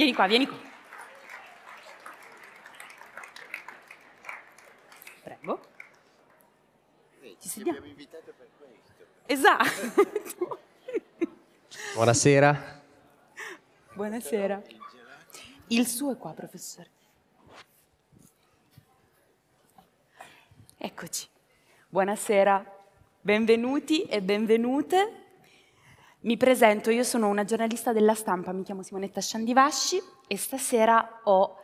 Vieni qua, vieni qua. Prego. Ci sediamo. Ti per questo. Esatto. Buonasera. Buonasera. Il suo è qua, professore. Eccoci. Buonasera, benvenuti e benvenute mi presento, io sono una giornalista della stampa, mi chiamo Simonetta Sciandivasci e stasera ho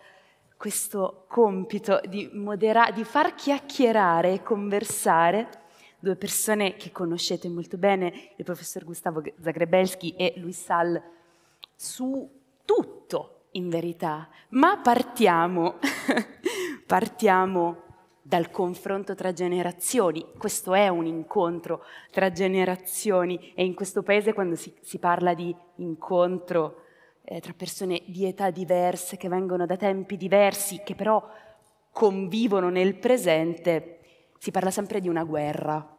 questo compito di, modera- di far chiacchierare e conversare due persone che conoscete molto bene, il professor Gustavo Zagrebelski e Luis Sal, su tutto in verità. Ma partiamo, partiamo dal confronto tra generazioni. Questo è un incontro tra generazioni e in questo paese quando si, si parla di incontro eh, tra persone di età diverse, che vengono da tempi diversi, che però convivono nel presente, si parla sempre di una guerra.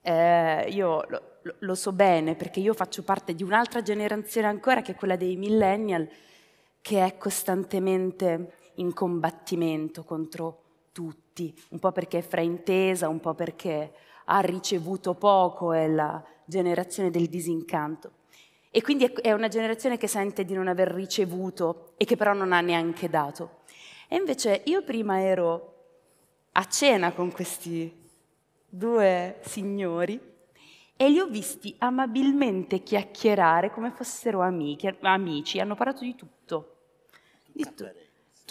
Eh, io lo, lo so bene perché io faccio parte di un'altra generazione ancora che è quella dei millennial che è costantemente in combattimento contro tutti, un po' perché è fraintesa, un po' perché ha ricevuto poco, è la generazione del disincanto. E quindi è una generazione che sente di non aver ricevuto e che però non ha neanche dato. E invece io prima ero a cena con questi due signori e li ho visti amabilmente chiacchierare come fossero amiche, amici, hanno parlato di tutto. Di tutto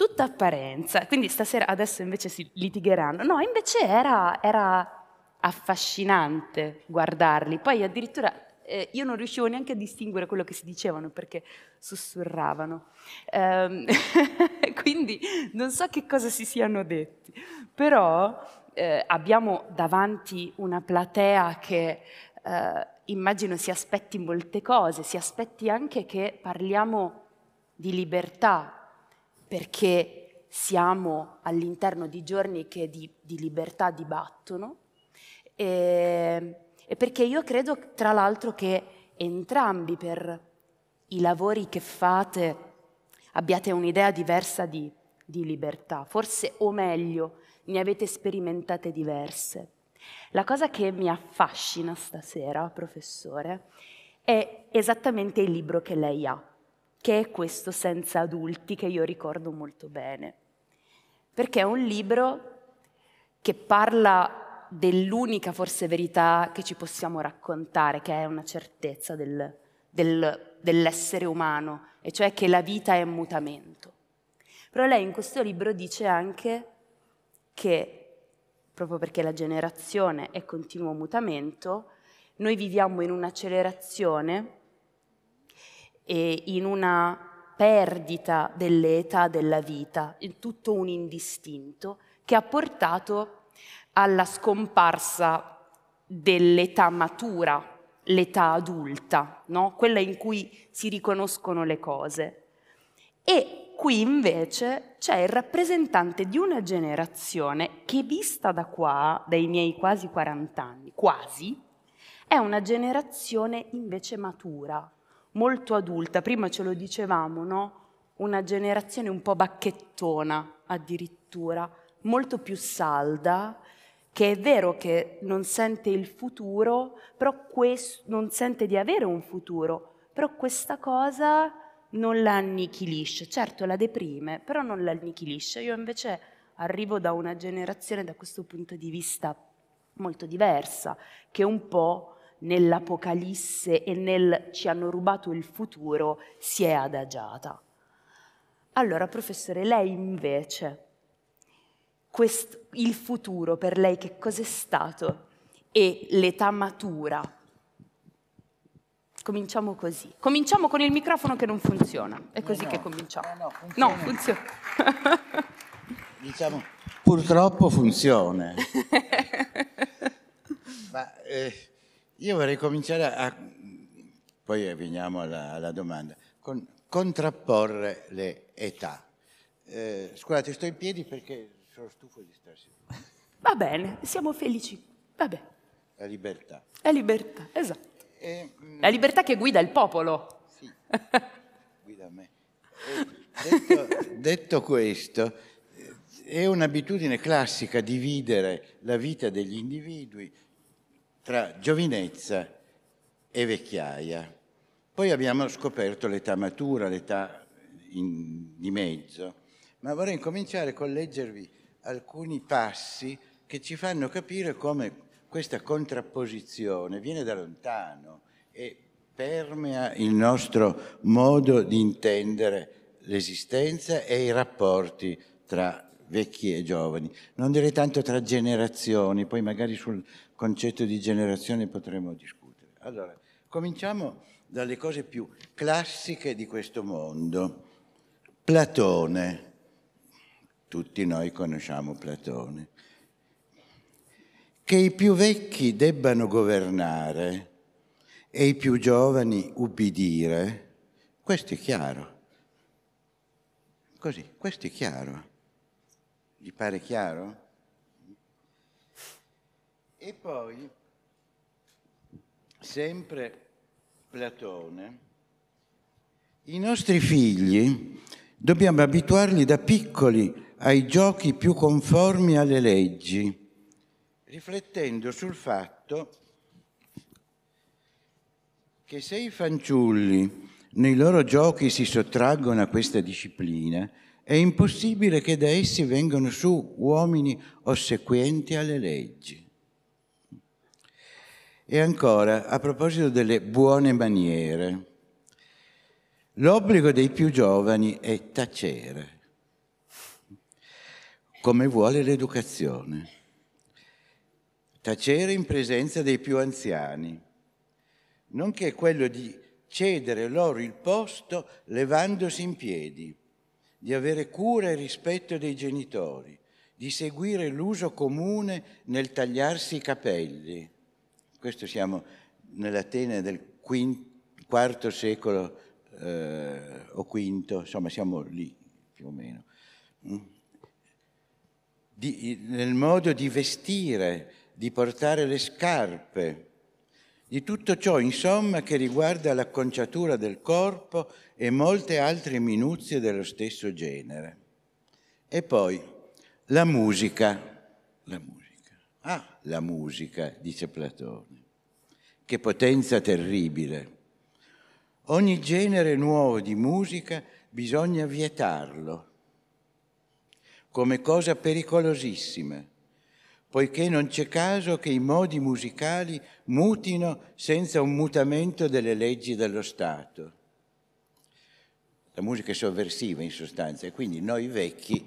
tutta apparenza, quindi stasera adesso invece si litigheranno. No, invece era, era affascinante guardarli, poi addirittura eh, io non riuscivo neanche a distinguere quello che si dicevano perché sussurravano. Ehm, quindi non so che cosa si siano detti, però eh, abbiamo davanti una platea che eh, immagino si aspetti molte cose, si aspetti anche che parliamo di libertà, perché siamo all'interno di giorni che di, di libertà dibattono e, ehm, e perché io credo tra l'altro che entrambi per i lavori che fate abbiate un'idea diversa di, di, libertà, forse o meglio, ne avete sperimentate diverse. La cosa che mi affascina stasera, professore, è esattamente il libro che lei ha, che è questo Senza adulti, che io ricordo molto bene, perché è un libro che parla dell'unica forse verità che ci possiamo raccontare, che è una certezza del, del, dell'essere umano, e cioè che la vita è mutamento. Però lei in questo libro dice anche che, proprio perché la generazione è continuo mutamento, noi viviamo in un'accelerazione e in una perdita dell'età della vita, in tutto un indistinto che ha portato alla scomparsa dell'età matura, l'età adulta, no? quella in cui si riconoscono le cose. E qui invece c'è il rappresentante di una generazione che vista da qua, dai miei quasi 40 anni, quasi, è una generazione invece matura, molto adulta, prima ce lo dicevamo, no? una generazione un po' bacchettona addirittura, molto più salda, che è vero che non sente il futuro, però questo, non sente di avere un futuro, però questa cosa non la annichilisce, certo la deprime, però non la annichilisce. Io invece arrivo da una generazione da questo punto di vista molto diversa, che un po' nell'Apocalisse e nel ci hanno rubato il futuro si è adagiata. Allora, professore, lei invece, quest, il futuro per lei che cos'è stato e l'età matura? Cominciamo così. Cominciamo con il microfono che non funziona. È eh così no, che cominciamo. Eh no, funziona. No, funziona. diciamo, purtroppo funziona. Ma, eh, io vorrei cominciare a, poi veniamo alla, alla domanda, con, contrapporre le età. Eh, scusate, sto in piedi perché sono stufo di starsi. Va bene, siamo felici. Vabbè. La libertà. La libertà, esatto. E, la libertà che guida il popolo. Sì, guida me. Detto, detto, questo, è un'abitudine classica dividere la vita degli individui tra giovinezza e vecchiaia. Poi abbiamo scoperto l'età matura, l'età in, di mezzo, ma vorrei cominciare con leggervi alcuni passi che ci fanno capire come questa contrapposizione viene da lontano e permea il nostro modo di intendere l'esistenza e i rapporti tra vecchi e giovani, non direi tanto tra generazioni, poi magari sul concetto di generazione potremo discutere. Allora, cominciamo dalle cose più classiche di questo mondo. Platone, tutti noi conosciamo Platone, che i più vecchi debbano governare e i più giovani ubbidire, questo è chiaro. Così, questo è chiaro. Vi pare chiaro? E poi, sempre Platone, i nostri figli dobbiamo abituarli da piccoli ai giochi più conformi alle leggi, riflettendo sul fatto che se i fanciulli nei loro giochi si sottraggono a questa disciplina, è impossibile che da essi vengano su uomini ossequienti alle leggi. E ancora, a proposito delle buone maniere, l'obbligo dei più giovani è tacere, come vuole l'educazione. Tacere in presenza dei più anziani, nonché quello di cedere loro il posto levandosi in piedi di avere cura e rispetto dei genitori, di seguire l'uso comune nel tagliarsi i capelli. Questo siamo nell'Atene del quinto, IV secolo eh, o V, insomma siamo lì più o meno. Mm? Di, nel modo di vestire, di portare le scarpe, di tutto ciò, insomma, che riguarda l'acconciatura del corpo e molte altre minuzie dello stesso genere. E poi la musica. La musica. Ah, la musica, dice Platone. Che potenza terribile. Ogni genere nuovo di musica bisogna vietarlo come cosa pericolosissima poiché non c'è caso che i modi musicali mutino senza un mutamento delle leggi dello Stato. La musica è sovversiva in sostanza e quindi noi vecchi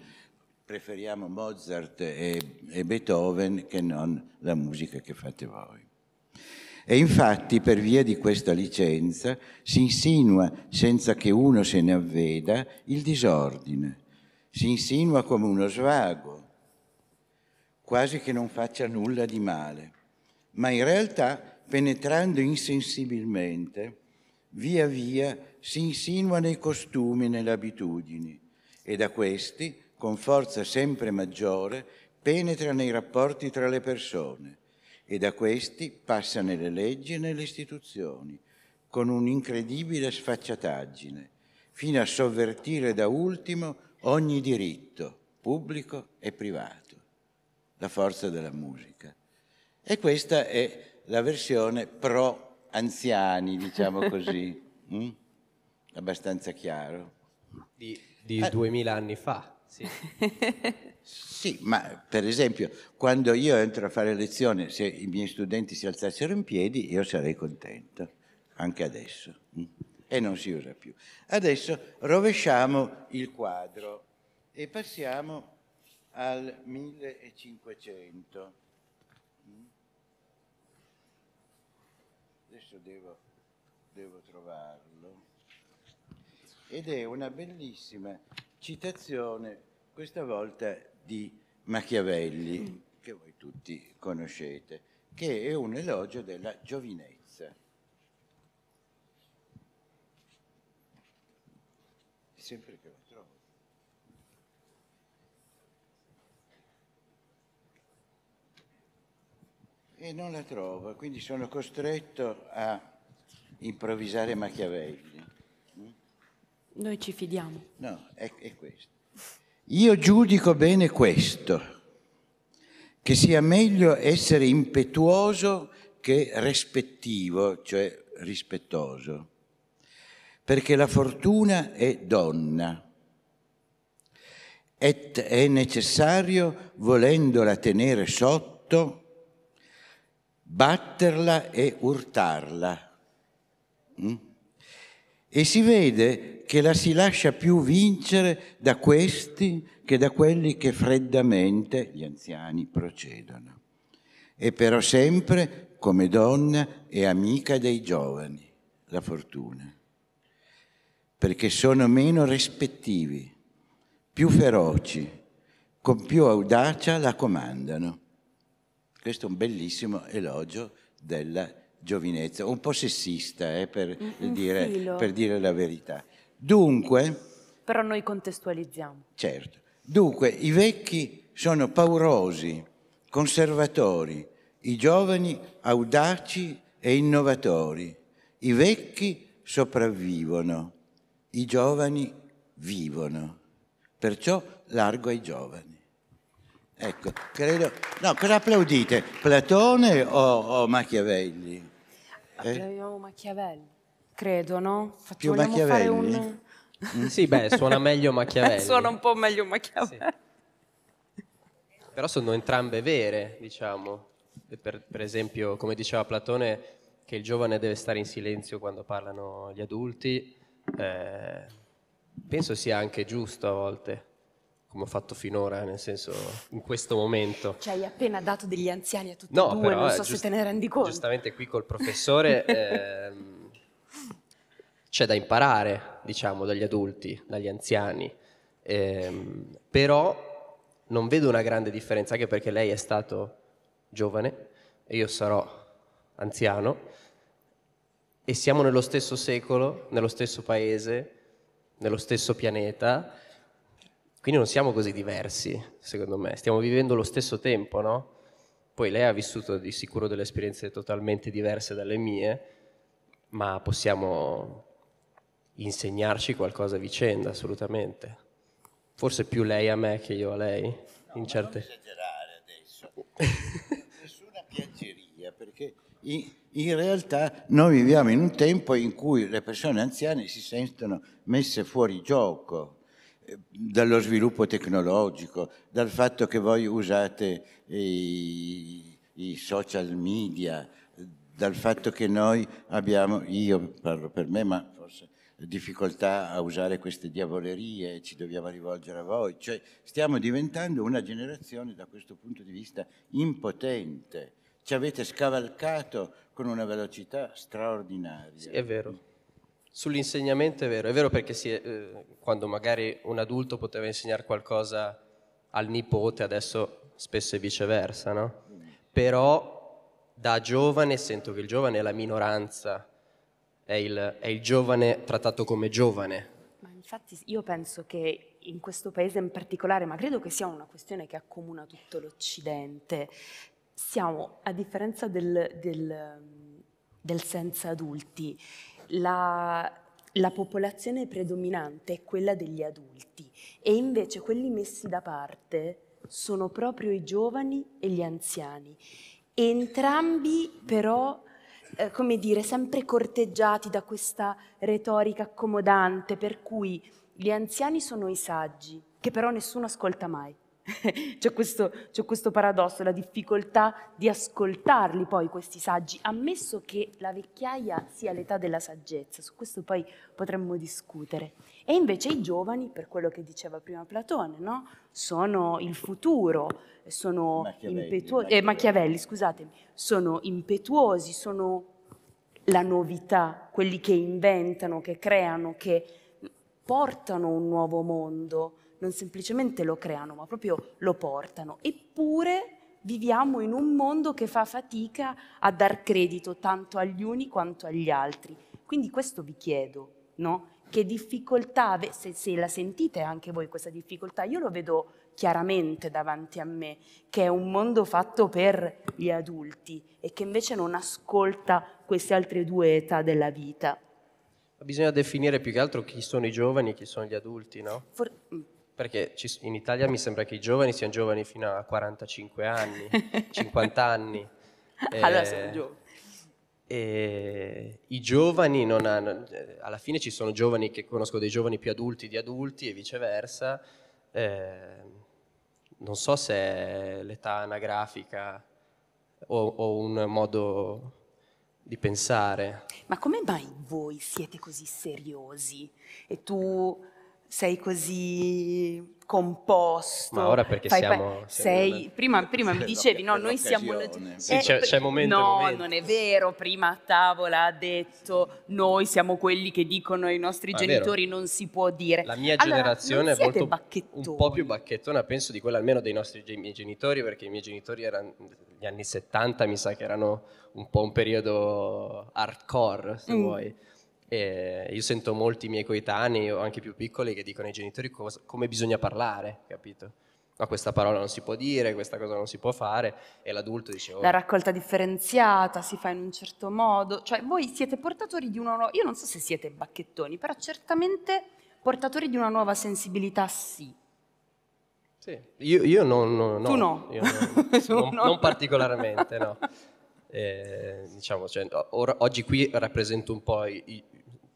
preferiamo Mozart e, e Beethoven che non la musica che fate voi. E infatti per via di questa licenza si insinua, senza che uno se ne avveda, il disordine, si insinua come uno svago, quasi che non faccia nulla di male, ma in realtà, penetrando insensibilmente, via via si insinua nei costumi e nelle abitudini e da questi, con forza sempre maggiore, penetra nei rapporti tra le persone e da questi passa nelle leggi e nelle istituzioni, con un'incredibile sfacciataggine, fino a sovvertire da ultimo ogni diritto, pubblico e privato la forza della musica. E questa è la versione pro anziani, diciamo così, mm? abbastanza chiaro. Di, di eh. duemila ah, anni fa, sì. sì, ma per esempio quando io entro a fare lezione, se i miei studenti si alzassero in piedi, io sarei contento, anche adesso. Mm? E non si usa più. Adesso rovesciamo il quadro e passiamo al 1500. Adesso devo, devo trovarlo. Ed è una bellissima citazione, questa volta di Machiavelli, che voi tutti conoscete, che è un elogio della giovinezza. Sempre e non la trovo, quindi sono costretto a improvvisare Machiavelli. Noi ci fidiamo. No, è, è questo. Io giudico bene questo, che sia meglio essere impetuoso che rispettivo, cioè rispettoso, perché la fortuna è donna et è necessario volendola tenere sotto batterla e urtarla. Mm? E si vede che la si lascia più vincere da questi che da quelli che freddamente gli anziani procedono. E però sempre come donna e amica dei giovani, la fortuna, perché sono meno rispettivi, più feroci, con più audacia la comandano. Questo è un bellissimo elogio della giovinezza, un po' sessista eh, per, dire, per dire la verità. Dunque... Però noi contestualizziamo. Certo. Dunque, i vecchi sono paurosi, conservatori, i giovani audaci e innovatori. I vecchi sopravvivono, i giovani vivono. Perciò largo ai giovani. Ecco, credo... No, cosa applaudite? Platone o, o Machiavelli? Eh? Applaudiamo eh? Machiavelli, credo, no? Faccio, Più Machiavelli? Un... Mm? Sì, beh, suona meglio Machiavelli. Eh, suona un po' meglio Machiavelli. Sì. Però sono entrambe vere, diciamo. Per, per esempio, come diceva Platone, che il giovane deve stare in silenzio quando parlano gli adulti, eh, penso sia anche giusto a volte come ho fatto finora, nel senso in questo momento. Cioè, hai appena dato degli anziani a tutti no, e due, però, non eh, so giust- se te ne rendi conto. Giustamente qui col professore ehm, c'è da imparare, diciamo, dagli adulti, dagli anziani, ehm, però non vedo una grande differenza, anche perché lei è stato giovane e io sarò anziano e siamo nello stesso secolo, nello stesso paese, nello stesso pianeta quindi non siamo così diversi, secondo me, stiamo vivendo lo stesso tempo, no? Poi lei ha vissuto di sicuro delle esperienze totalmente diverse dalle mie, ma possiamo insegnarci qualcosa a vicenda, assolutamente. Forse più lei a me che io a lei, no, in certe... Non esagerare adesso, nessuna piaggeria, perché in, in realtà noi viviamo in un tempo in cui le persone anziane si sentono messe fuori gioco, dallo sviluppo tecnologico, dal fatto che voi usate eh, i, i social media, dal fatto che noi abbiamo, io parlo per me, ma forse difficoltà a usare queste diavolerie, ci dobbiamo rivolgere a voi, cioè stiamo diventando una generazione da questo punto di vista impotente, ci avete scavalcato con una velocità straordinaria. Sì, è vero. Sull'insegnamento è vero, è vero perché si, eh, quando magari un adulto poteva insegnare qualcosa al nipote, adesso spesso è viceversa, no? Però da giovane sento che il giovane è la minoranza, è il, è il giovane trattato come giovane. Ma infatti io penso che in questo paese in particolare, ma credo che sia una questione che accomuna tutto l'Occidente, siamo, a differenza del, del, del senza adulti, la, la popolazione predominante è quella degli adulti e invece quelli messi da parte sono proprio i giovani e gli anziani. Entrambi però, eh, come dire, sempre corteggiati da questa retorica accomodante per cui gli anziani sono i saggi, che però nessuno ascolta mai c'è, questo, c'è questo paradosso, la difficoltà di ascoltarli poi questi saggi, ammesso che la vecchiaia sia l'età della saggezza, su questo poi potremmo discutere. E invece i giovani, per quello che diceva prima Platone, no? sono il futuro, sono Machiavelli, impetuosi, eh, Machiavelli. Eh, Machiavelli, scusatemi, sono impetuosi, sono la novità, quelli che inventano, che creano, che portano un nuovo mondo non semplicemente lo creano, ma proprio lo portano. Eppure viviamo in un mondo che fa fatica a dar credito tanto agli uni quanto agli altri. Quindi questo vi chiedo, no? Che difficoltà, se, se, la sentite anche voi questa difficoltà, io lo vedo chiaramente davanti a me, che è un mondo fatto per gli adulti e che invece non ascolta queste altre due età della vita. Bisogna definire più che altro chi sono i giovani e chi sono gli adulti, no? For- mm. Perché in Italia mi sembra che i giovani siano giovani fino a 45 anni, 50 anni. E, allora eh, sono giovani. E I giovani non hanno, alla fine ci sono giovani che conosco dei giovani più adulti di adulti e viceversa. Eh, non so se è l'età anagrafica o, o un modo di pensare. Ma come mai voi siete così seriosi? E tu sei così composto. Ma ora perché fai, siamo... Sei, prima, prima mi dicevi, no, noi siamo... Sì, c'è, c'è momento, No, momento. non è vero, prima a tavola ha detto noi siamo quelli che dicono ai nostri Ma genitori non si può dire. La mia allora, generazione è molto un po' più bacchettona, penso, di quella almeno dei nostri miei genitori, perché i miei genitori erano gli anni 70, mi sa che erano un po' un periodo hardcore, se mm. vuoi e io sento molti miei coetanei o anche più piccoli che dicono ai genitori cosa, come bisogna parlare, capito? No, questa parola non si può dire, questa cosa non si può fare, e l'adulto dice... Oh. La raccolta differenziata si fa in un certo modo, cioè voi siete portatori di una nuova... Io non so se siete bacchettoni, però certamente portatori di una nuova sensibilità sì. Sì, io, io non, no, no, Tu no. non, no. non particolarmente, no. Eh, diciamo, cioè, or, oggi qui rappresento un po' i,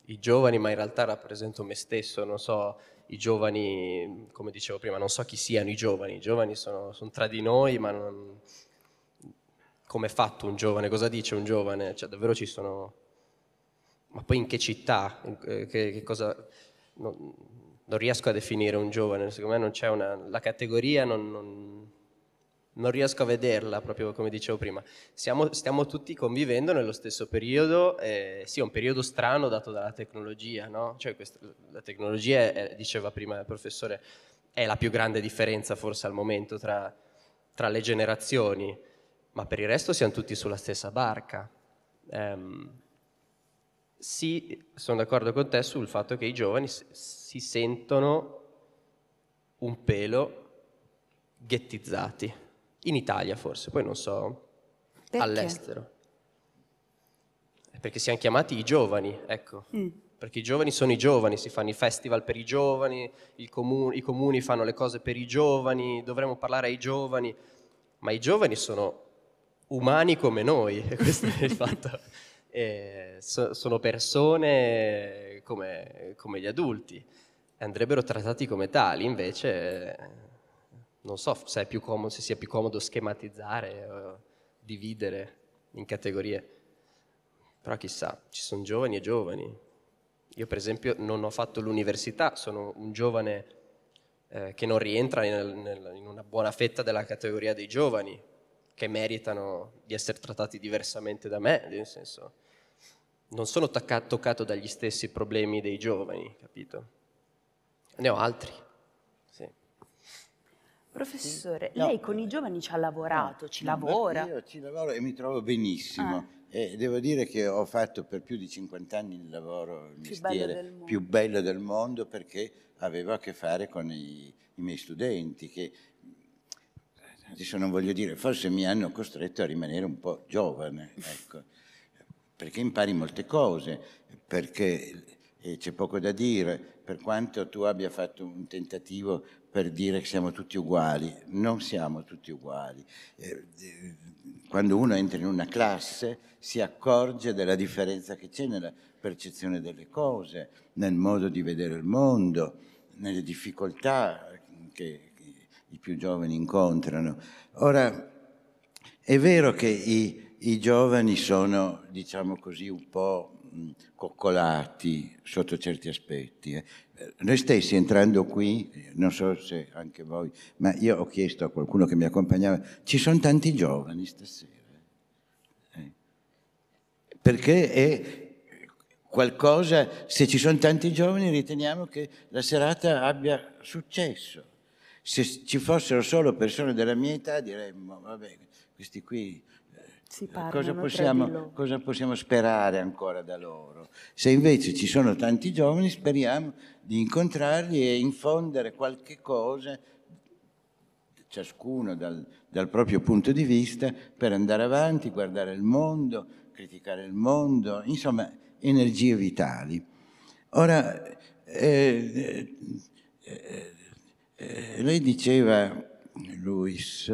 i giovani, ma in realtà rappresento me stesso, non so i giovani, come dicevo prima, non so chi siano i giovani, i giovani sono, sono tra di noi, ma non... come è fatto un giovane, cosa dice un giovane, cioè davvero ci sono, ma poi in che città, eh, che, che cosa, non, non, riesco a definire un giovane, secondo me non c'è una, la categoria non, non non riesco a vederla, proprio come dicevo prima. Siamo, stiamo tutti convivendo nello stesso periodo, eh, sì, è un periodo strano dato dalla tecnologia, no? Cioè questa, la tecnologia, è, diceva prima il professore, è la più grande differenza forse al momento tra, tra le generazioni, ma per il resto siamo tutti sulla stessa barca. Um, sì, sono d'accordo con te sul fatto che i giovani si sentono un pelo ghettizzati in Italia forse, poi non so, perché? all'estero. Perché siamo chiamati i giovani, ecco. Mm. Perché i giovani sono i giovani, si fanno i festival per i giovani, comun- i comuni fanno le cose per i giovani, dovremmo parlare ai giovani, ma i giovani sono umani come noi, questo è il fatto. Eh, so- sono persone come, come gli adulti, andrebbero trattati come tali, invece non so se, più comodo, se sia più comodo schematizzare, eh, dividere in categorie. Però chissà, ci sono giovani e giovani. Io per esempio non ho fatto l'università, sono un giovane eh, che non rientra nel, nel, in una buona fetta della categoria dei giovani, che meritano di essere trattati diversamente da me, nel senso non sono toccato dagli stessi problemi dei giovani, capito? Ne ho altri. Professore, no, lei con i giovani ci ha lavorato, no, ci lavora? Io ci lavoro e mi trovo benissimo. Ah. E devo dire che ho fatto per più di 50 anni il lavoro, il più mestiere bello più bello del mondo perché avevo a che fare con i, i miei studenti che adesso non voglio dire, forse mi hanno costretto a rimanere un po' giovane, ecco, perché impari molte cose, perché c'è poco da dire, per quanto tu abbia fatto un tentativo per dire che siamo tutti uguali. Non siamo tutti uguali. Eh, eh, quando uno entra in una classe si accorge della differenza che c'è nella percezione delle cose, nel modo di vedere il mondo, nelle difficoltà che i più giovani incontrano. Ora, è vero che i, i giovani sono, diciamo così, un po' mm, coccolati sotto certi aspetti. Eh. Eh, noi stessi entrando qui, non so se anche voi, ma io ho chiesto a qualcuno che mi accompagnava, ci sono tanti giovani stasera, eh? perché è qualcosa, se ci sono tanti giovani riteniamo che la serata abbia successo. Se ci fossero solo persone della mia età diremmo, vabbè, questi qui eh, cosa possiamo, cosa possiamo, sperare ancora da loro? Se invece ci sono tanti giovani, speriamo di incontrarli e infondere qualche cosa, ciascuno dal, dal proprio punto di vista, per andare avanti, guardare il mondo, criticare il mondo, insomma, energie vitali. Ora, eh, eh, eh, eh lei diceva, Luis,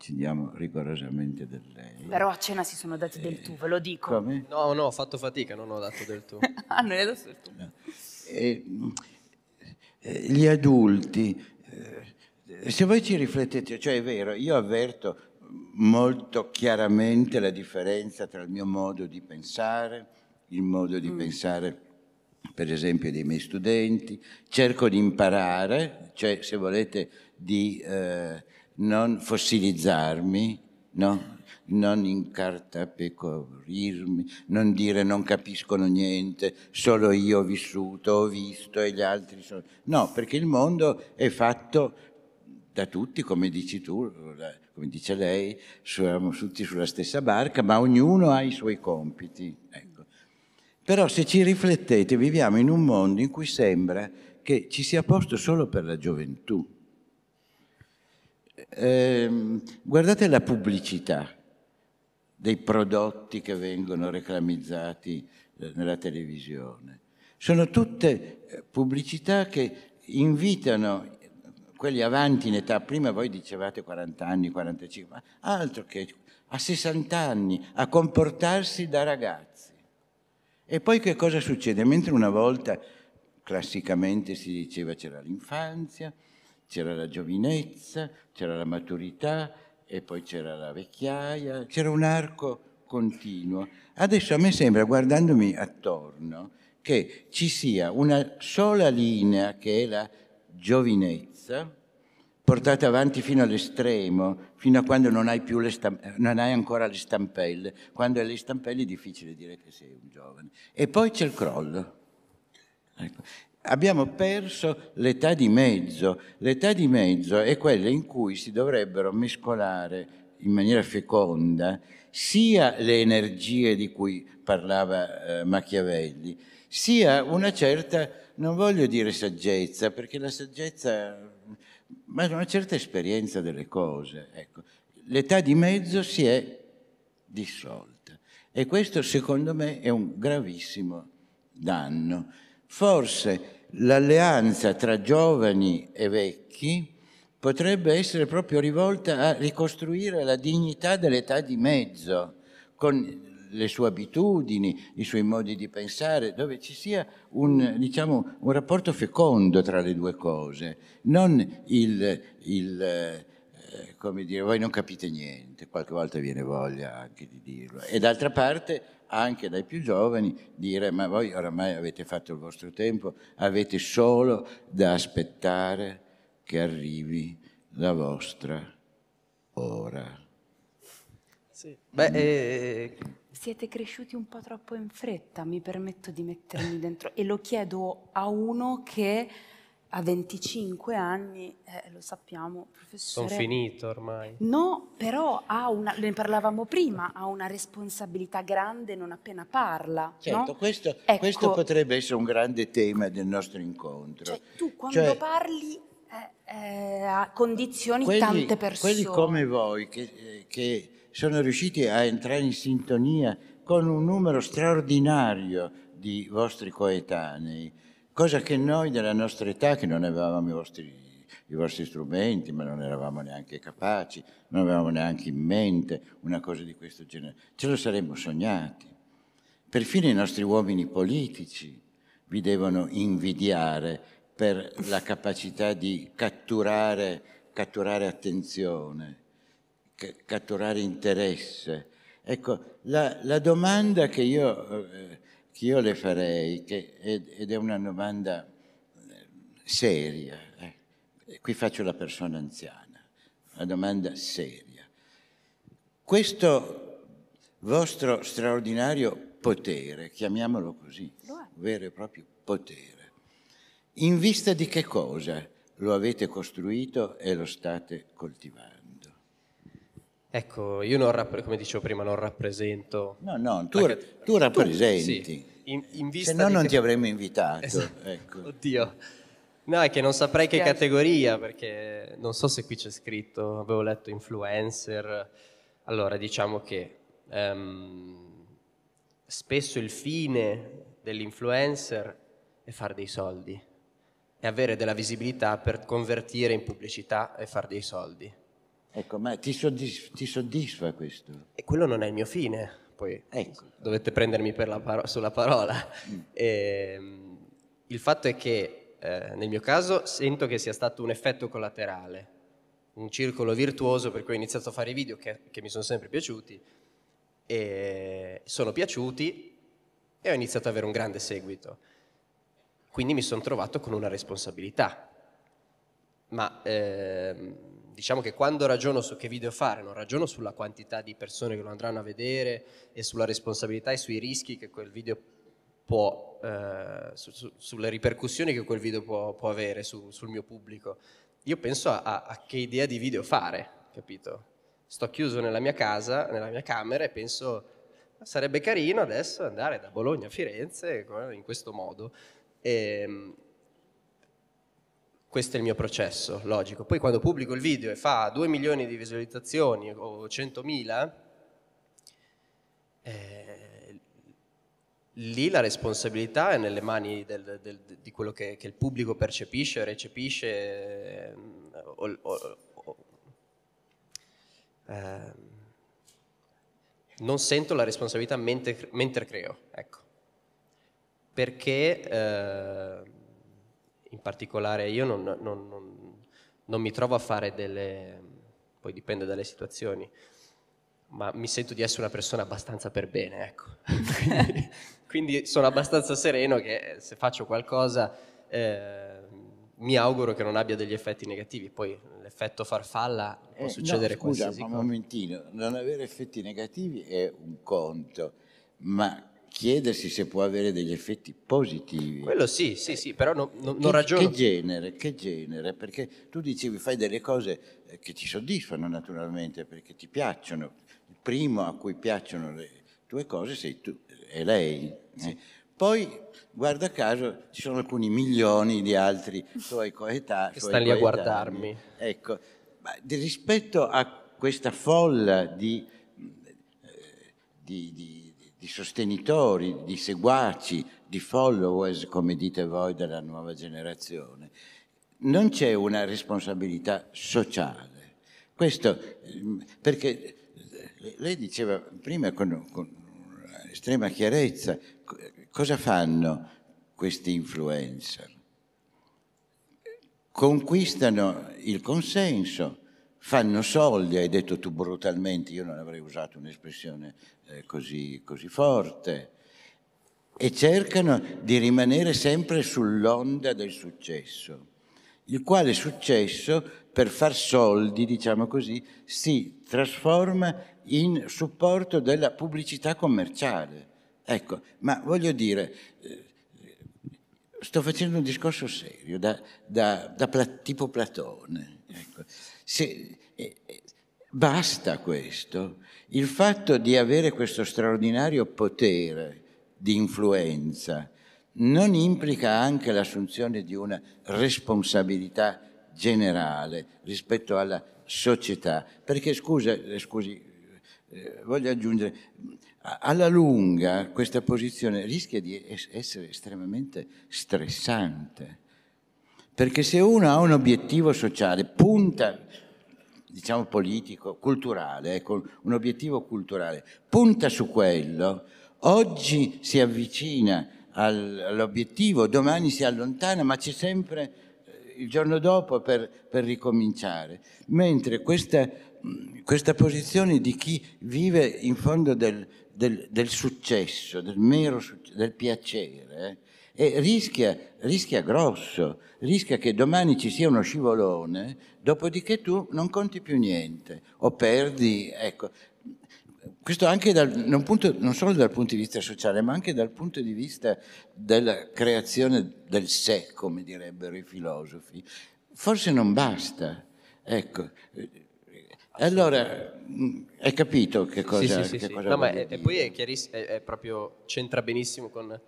ci rigorosamente del lei. Però a cena si sono dati del eh, tu, ve lo dico. Come? No, no, ho fatto fatica, non ho dato del tu. ah, non hai dato del No. E, eh, gli adulti, eh, se voi ci riflettete, cioè è vero, io avverto molto chiaramente la differenza tra il mio modo di pensare, il modo di mm. pensare per esempio dei miei studenti, cerco di imparare, cioè se volete di... Eh, non fossilizzarmi, no? non incartapecorirmi, non dire non capiscono niente, solo io ho vissuto, ho visto e gli altri sono... No, perché il mondo è fatto da tutti, come dici tu, come dice lei, siamo tutti sulla stessa barca, ma ognuno ha i suoi compiti. Ecco. Però se ci riflettete, viviamo in un mondo in cui sembra che ci sia posto solo per la gioventù Ehm, guardate la pubblicità dei prodotti che vengono reclamizzati eh, nella televisione. Sono tutte eh, pubblicità che invitano eh, quelli avanti in età, prima voi dicevate 40 anni, 45, ma altro che a 60 anni, a comportarsi da ragazzi. E poi che cosa succede? Mentre una volta classicamente si diceva c'era l'infanzia, c'era la giovinezza, c'era la maturità e poi c'era la vecchiaia, c'era un arco continuo. Adesso a me sembra, guardandomi attorno, che ci sia una sola linea che è la giovinezza, portata avanti fino all'estremo, fino a quando non hai, stamp- non hai, ancora le stampelle. Quando hai le stampelle è difficile dire che sei un giovane. E poi c'è il crollo. Ecco abbiamo perso l'età di mezzo. L'età di mezzo è quella in cui si dovrebbero mescolare in maniera feconda sia le energie di cui parlava eh, Machiavelli, sia una certa, non voglio dire saggezza, perché la saggezza, ma una certa esperienza delle cose. Ecco. L'età di mezzo si è dissolta e questo secondo me è un gravissimo danno forse l'alleanza tra giovani e vecchi potrebbe essere proprio rivolta a ricostruire la dignità dell'età di mezzo, con le sue abitudini, i suoi modi di pensare, dove ci sia un, diciamo, un rapporto fecondo tra le due cose, non il, il eh, come dire, voi non capite niente, qualche volta viene voglia anche di dirlo. E d'altra parte anche dai più giovani dire ma voi oramai avete fatto il vostro tempo, avete solo da aspettare che arrivi la vostra ora. Sì. Beh, mm. eh... Siete cresciuti un po' troppo in fretta, mi permetto di mettermi dentro e lo chiedo a uno che a 25 anni, eh, lo sappiamo, professore. Sono finito ormai. No, però ha una, ne parlavamo prima, ha una responsabilità grande non appena parla. Certo, no? questo, ecco, questo, potrebbe essere un grande tema del nostro incontro. Cioè, tu cioè, quando cioè, parli eh, eh, condizioni quelli, tante persone. Quelli come voi che, che sono riusciti a entrare in sintonia con un numero straordinario di vostri coetanei cosa che noi della nostra età, che non avevamo i vostri, i vostri strumenti, ma non eravamo neanche capaci, non avevamo neanche in mente una cosa di questo genere, ce lo saremmo sognati. Perfino i nostri uomini politici vi devono invidiare per la capacità di catturare, catturare attenzione, catturare interesse. Ecco, la, la domanda che io eh, che io le farei, che, ed è una domanda eh, seria, eh. qui faccio la persona anziana, una domanda seria. Questo vostro straordinario potere, chiamiamolo così, vero e proprio potere, in vista di che cosa lo avete costruito e lo state coltivando? Ecco, io non, come dicevo prima, non rappresento... No, no, tu, tu rappresenti. Sì in, in vista Se no non che... ti avremmo invitato. Esatto. Ecco. Oddio. No, è che non saprei che categoria, perché non so se qui c'è scritto, avevo letto influencer. Allora, diciamo che um, spesso il fine dell'influencer è fare dei soldi e avere della visibilità per convertire in pubblicità e fare dei soldi. Ecco, ma ti soddisfa, ti soddisfa questo? E quello non è il mio fine poi ecco, dovete prendermi paro- sulla parola. Mm. E, ehm, il fatto è che eh, nel mio caso sento che sia stato un effetto collaterale, un circolo virtuoso per cui ho iniziato a fare i video che, che mi sono sempre piaciuti e sono piaciuti e ho iniziato ad avere un grande seguito. Quindi mi sono trovato con una responsabilità. Ma ehm, diciamo che quando ragiono su che video fare, non ragiono sulla quantità di persone che lo andranno a vedere e sulla responsabilità e sui rischi che quel video può, eh, su, su, sulle ripercussioni che quel video può, può avere su, sul mio pubblico. Io penso a, a, che idea di video fare, capito? Sto chiuso nella mia casa, nella mia camera e penso sarebbe carino adesso andare da Bologna a Firenze in questo modo. E, ehm, questo è il mio processo logico. Poi quando pubblico il video e fa 2 milioni di visualizzazioni o 100.000, eh, lì la responsabilità è nelle mani del, del, di quello che, che, il pubblico percepisce, recepisce eh, o, o, o, eh, non sento la responsabilità mentre, mentre creo, ecco. Perché ehm, in particolare io non, non, non, non mi trovo a fare delle... poi dipende dalle situazioni, ma mi sento di essere una persona abbastanza per bene, ecco. quindi, sono abbastanza sereno che se faccio qualcosa eh, mi auguro che non abbia degli effetti negativi. Poi l'effetto farfalla può eh, succedere no, scusa, qualsiasi cosa. un momentino, non avere effetti negativi è un conto, ma chiedersi se può avere degli effetti positivi. Quello sì, sì, sì, però no, no, non ragiono. Che genere, che genere, perché tu dicevi fai delle cose eh, che ti soddisfano naturalmente, perché ti piacciono. Il primo a cui piacciono le tue cose sei tu, è lei. Eh. Sì. Poi, guarda caso, ci sono alcuni milioni di altri tuoi coetanei. Che stanno lì a guardarmi. Ecco, ma rispetto a questa folla di, eh, di, di di sostenitori, di seguaci, di followers, come dite voi, della nuova generazione. Non c'è una responsabilità sociale. Questo mm, perché eh, lei diceva prima con, con estrema chiarezza cosa fanno questi influencer. Conquistano il consenso, fanno soldi, hai detto tu brutalmente, io non avrei usato un'espressione eh, così, così forte, e cercano di rimanere sempre sull'onda del successo, il quale successo per far soldi, diciamo così, si trasforma in supporto della pubblicità commerciale. Ecco, ma voglio dire, eh, sto facendo un discorso serio, da, da, da tipo Platone. Ecco. Se, eh, eh, basta questo. Il fatto di avere questo straordinario potere di influenza non implica anche l'assunzione di una responsabilità generale rispetto alla società. Perché, scusa, eh, scusi, eh, voglio aggiungere, alla lunga questa posizione rischia di essere estremamente stressante. Perché se uno ha un obiettivo sociale, punta diciamo politico, culturale, ecco, un obiettivo culturale, punta su quello, oggi si avvicina all'obiettivo, domani si allontana, ma c'è sempre eh, il giorno dopo per, per ricominciare. Mentre questa, questa, posizione di chi vive in fondo del, del, del successo, del mero successo, del piacere, eh, e rischia, rischia grosso, rischia che domani ci sia uno scivolone, dopodiché tu non conti più niente o perdi, ecco. Questo anche dal, non, punto, non solo dal punto di vista sociale, ma anche dal punto di vista della creazione del sé, come direbbero i filosofi. Forse non basta. Ecco, allora, mm, hai capito che cosa... Sì, sì, che sì, cosa no, ma è, e poi è chiarissimo, è, è, proprio, c'entra benissimo con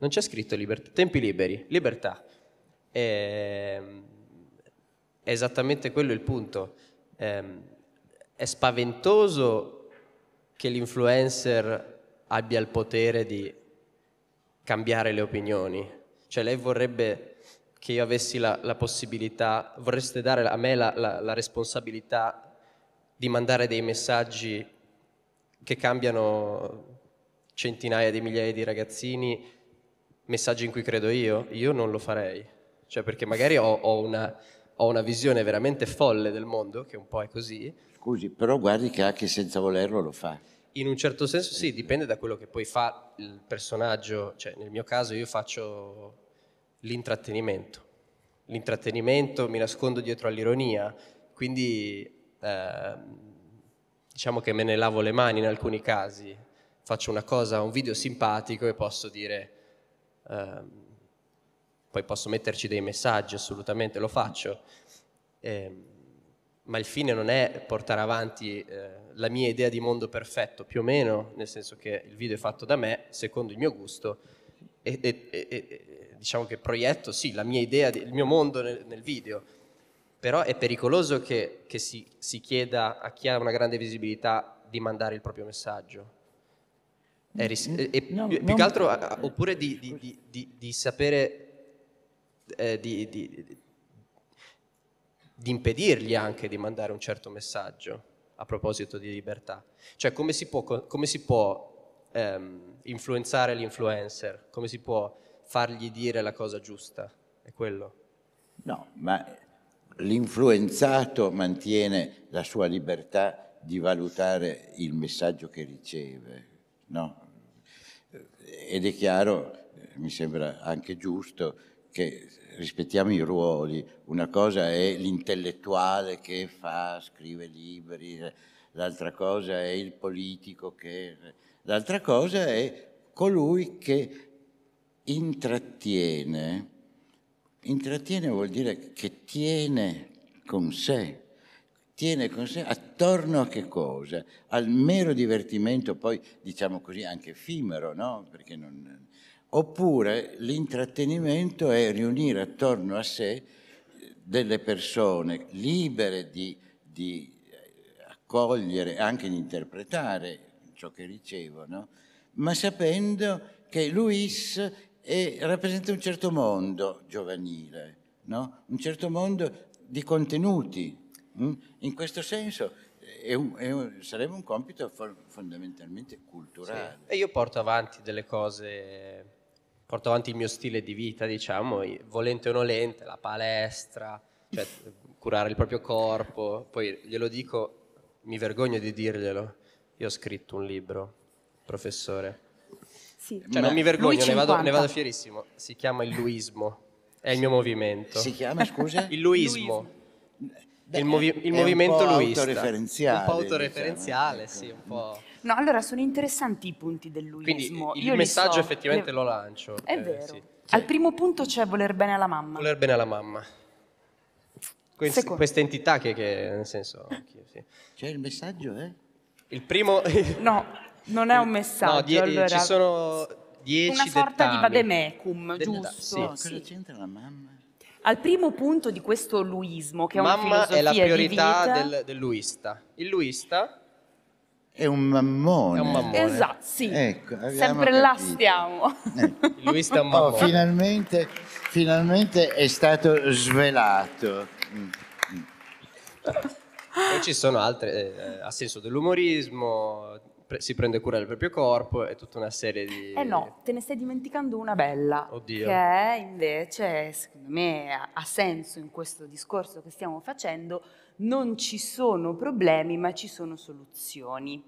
non c'è scritto libertà, tempi liberi, libertà. E, ehm, è esattamente quello il punto. E, ehm, è spaventoso che l'influencer abbia il potere di cambiare le opinioni. Cioè lei vorrebbe che io avessi la, la possibilità, vorreste dare a me la, la, la responsabilità di mandare dei messaggi che cambiano centinaia di migliaia di ragazzini messaggi in cui credo io, io non lo farei. Cioè perché magari ho, ho, una, ho una, visione veramente folle del mondo, che un po' è così. Scusi, però guardi che anche senza volerlo lo fa. In un certo senso sì, dipende da quello che poi fa il personaggio. Cioè nel mio caso io faccio l'intrattenimento. L'intrattenimento, mi nascondo dietro all'ironia, quindi eh, diciamo che me ne lavo le mani in alcuni casi. Faccio una cosa, un video simpatico e posso dire Ehm, poi posso metterci dei messaggi, assolutamente lo faccio, eh, ma il fine non è portare avanti eh, la mia idea di mondo perfetto, più o meno, nel senso che il video è fatto da me, secondo il mio gusto, e, e, e diciamo che proietto, sì, la mia idea, il mio mondo nel, nel video, però è pericoloso che, che si, si chieda a chi ha una grande visibilità di mandare il proprio messaggio, è ris- è mm. eh, no, più, più che altro, oppure di, di, di, di sapere, eh, di, impedirgli anche di mandare un certo messaggio a proposito di libertà. Cioè come si può, come si può ehm, influenzare l'influencer, come si può fargli dire la cosa giusta, è quello. No, ma l'influenzato mantiene la sua libertà di valutare il messaggio che riceve, no? ed è chiaro, mi sembra anche giusto, che rispettiamo i ruoli. Una cosa è l'intellettuale che fa, scrive libri, l'altra cosa è il politico che... L'altra cosa è colui che intrattiene. Intrattiene vuol dire che tiene con sé tiene con sé attorno a che cosa? Al mero divertimento, poi diciamo così anche effimero, no? non... Oppure l'intrattenimento è riunire attorno a sé eh, delle persone libere di, di eh, accogliere, anche di interpretare ciò che ricevono, ma sapendo che Luis è, eh, rappresenta un certo mondo giovanile, no? un certo mondo di contenuti Mm? In questo senso è un, è un, sarebbe un compito fondamentalmente culturale. Sì. E io porto avanti delle cose, porto avanti il mio stile di vita, diciamo, volente o nolente, la palestra, cioè, curare il proprio corpo, poi glielo dico, mi vergogno di dirglielo, io ho scritto un libro, professore. Sì. Cioè, non mi vergogno, ne vado, ne vado, fierissimo. Si chiama il luismo, è il mio movimento. Si chiama, scusa? Il luismo. luismo il, movi- il movimento un Autoreferenziale, un po' autoreferenziale, diciamo. sì, un ecco. po'. No, allora sono interessanti i punti del luismo. Quindi il Io messaggio so. effettivamente Le... lo lancio. È eh, vero. Sì. Al primo punto c'è voler bene alla mamma. Voler bene alla mamma. Quest- questa entità che, che, nel senso... Sì. Cioè il messaggio è? Eh? Il primo... no, non è un messaggio. No, die- allora... ci sono dieci Una sorta dettami. di vademecum, giusto? Sì. Cosa c'entra la mamma? al primo punto di questo luismo, che è Mamma una filosofia è la priorità del, del luista. Il luista è un mammone. È un mammone. Esatto, sì. Ecco, Sempre capito. là stiamo. Ecco. Lui sta un oh, mammone. Oh, finalmente, finalmente è stato svelato. Poi ci sono altre, eh, eh a dell'umorismo, pre- si prende cura del proprio corpo e tutta una serie di... Eh no, te ne stai dimenticando una bella, Oddio. che invece secondo me ha senso in questo discorso che stiamo facendo, non ci sono problemi ma ci sono soluzioni,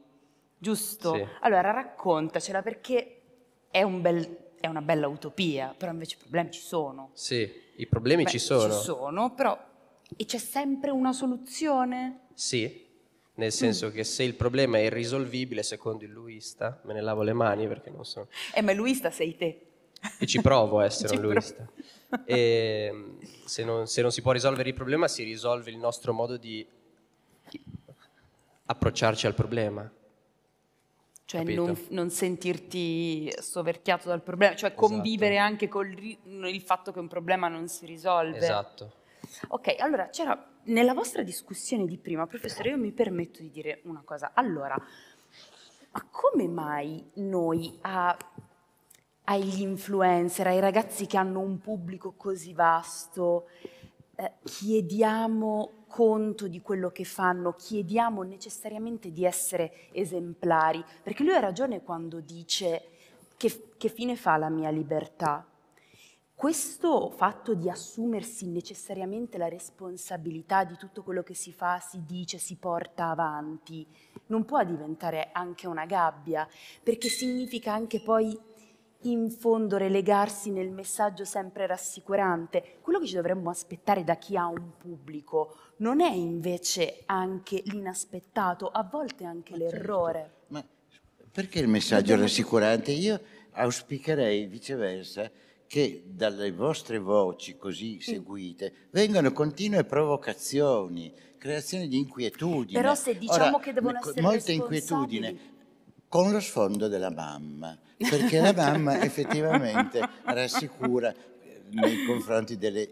giusto? Sì. Allora raccontacela perché è un bel è una bella utopia, però invece i problemi ci sono. Sì, i problemi Beh, ci sono. Ci sono, però... E c'è sempre una soluzione? Sì, nel mm. senso che se il problema è irrisolvibile, secondo il luista, me ne lavo le mani perché non sono... Eh, ma il luista sei te. E ci provo a essere un luista. E ehm, se non, se non si può risolvere il problema, si risolve il nostro modo di approcciarci al problema. Cioè non, non, sentirti soverchiato dal problema, cioè esatto. convivere anche con il fatto che un problema non si risolve. Esatto. Ok, allora c'era nella vostra discussione di prima, professore, io mi permetto di dire una cosa. Allora, ma come mai noi a, agli influencer, ai ragazzi che hanno un pubblico così vasto, eh, chiediamo conto di quello che fanno, chiediamo necessariamente di essere esemplari, perché lui ha ragione quando dice che, che fine fa la mia libertà? questo fatto di assumersi necessariamente la responsabilità di tutto quello che si fa, si dice, si porta avanti, non può diventare anche una gabbia, perché significa anche poi in fondo relegarsi nel messaggio sempre rassicurante. Quello che ci dovremmo aspettare da chi ha un pubblico non è invece anche l'inaspettato, a volte anche ma certo, l'errore. Certo. Ma perché il messaggio rassicurante? Io auspicherei viceversa che dalle vostre voci così seguite vengano continue provocazioni, creazioni di inquietudine. Però se diciamo Ora, che devono essere molta inquietudine con lo sfondo della mamma, perché la mamma effettivamente rassicura eh, nei confronti delle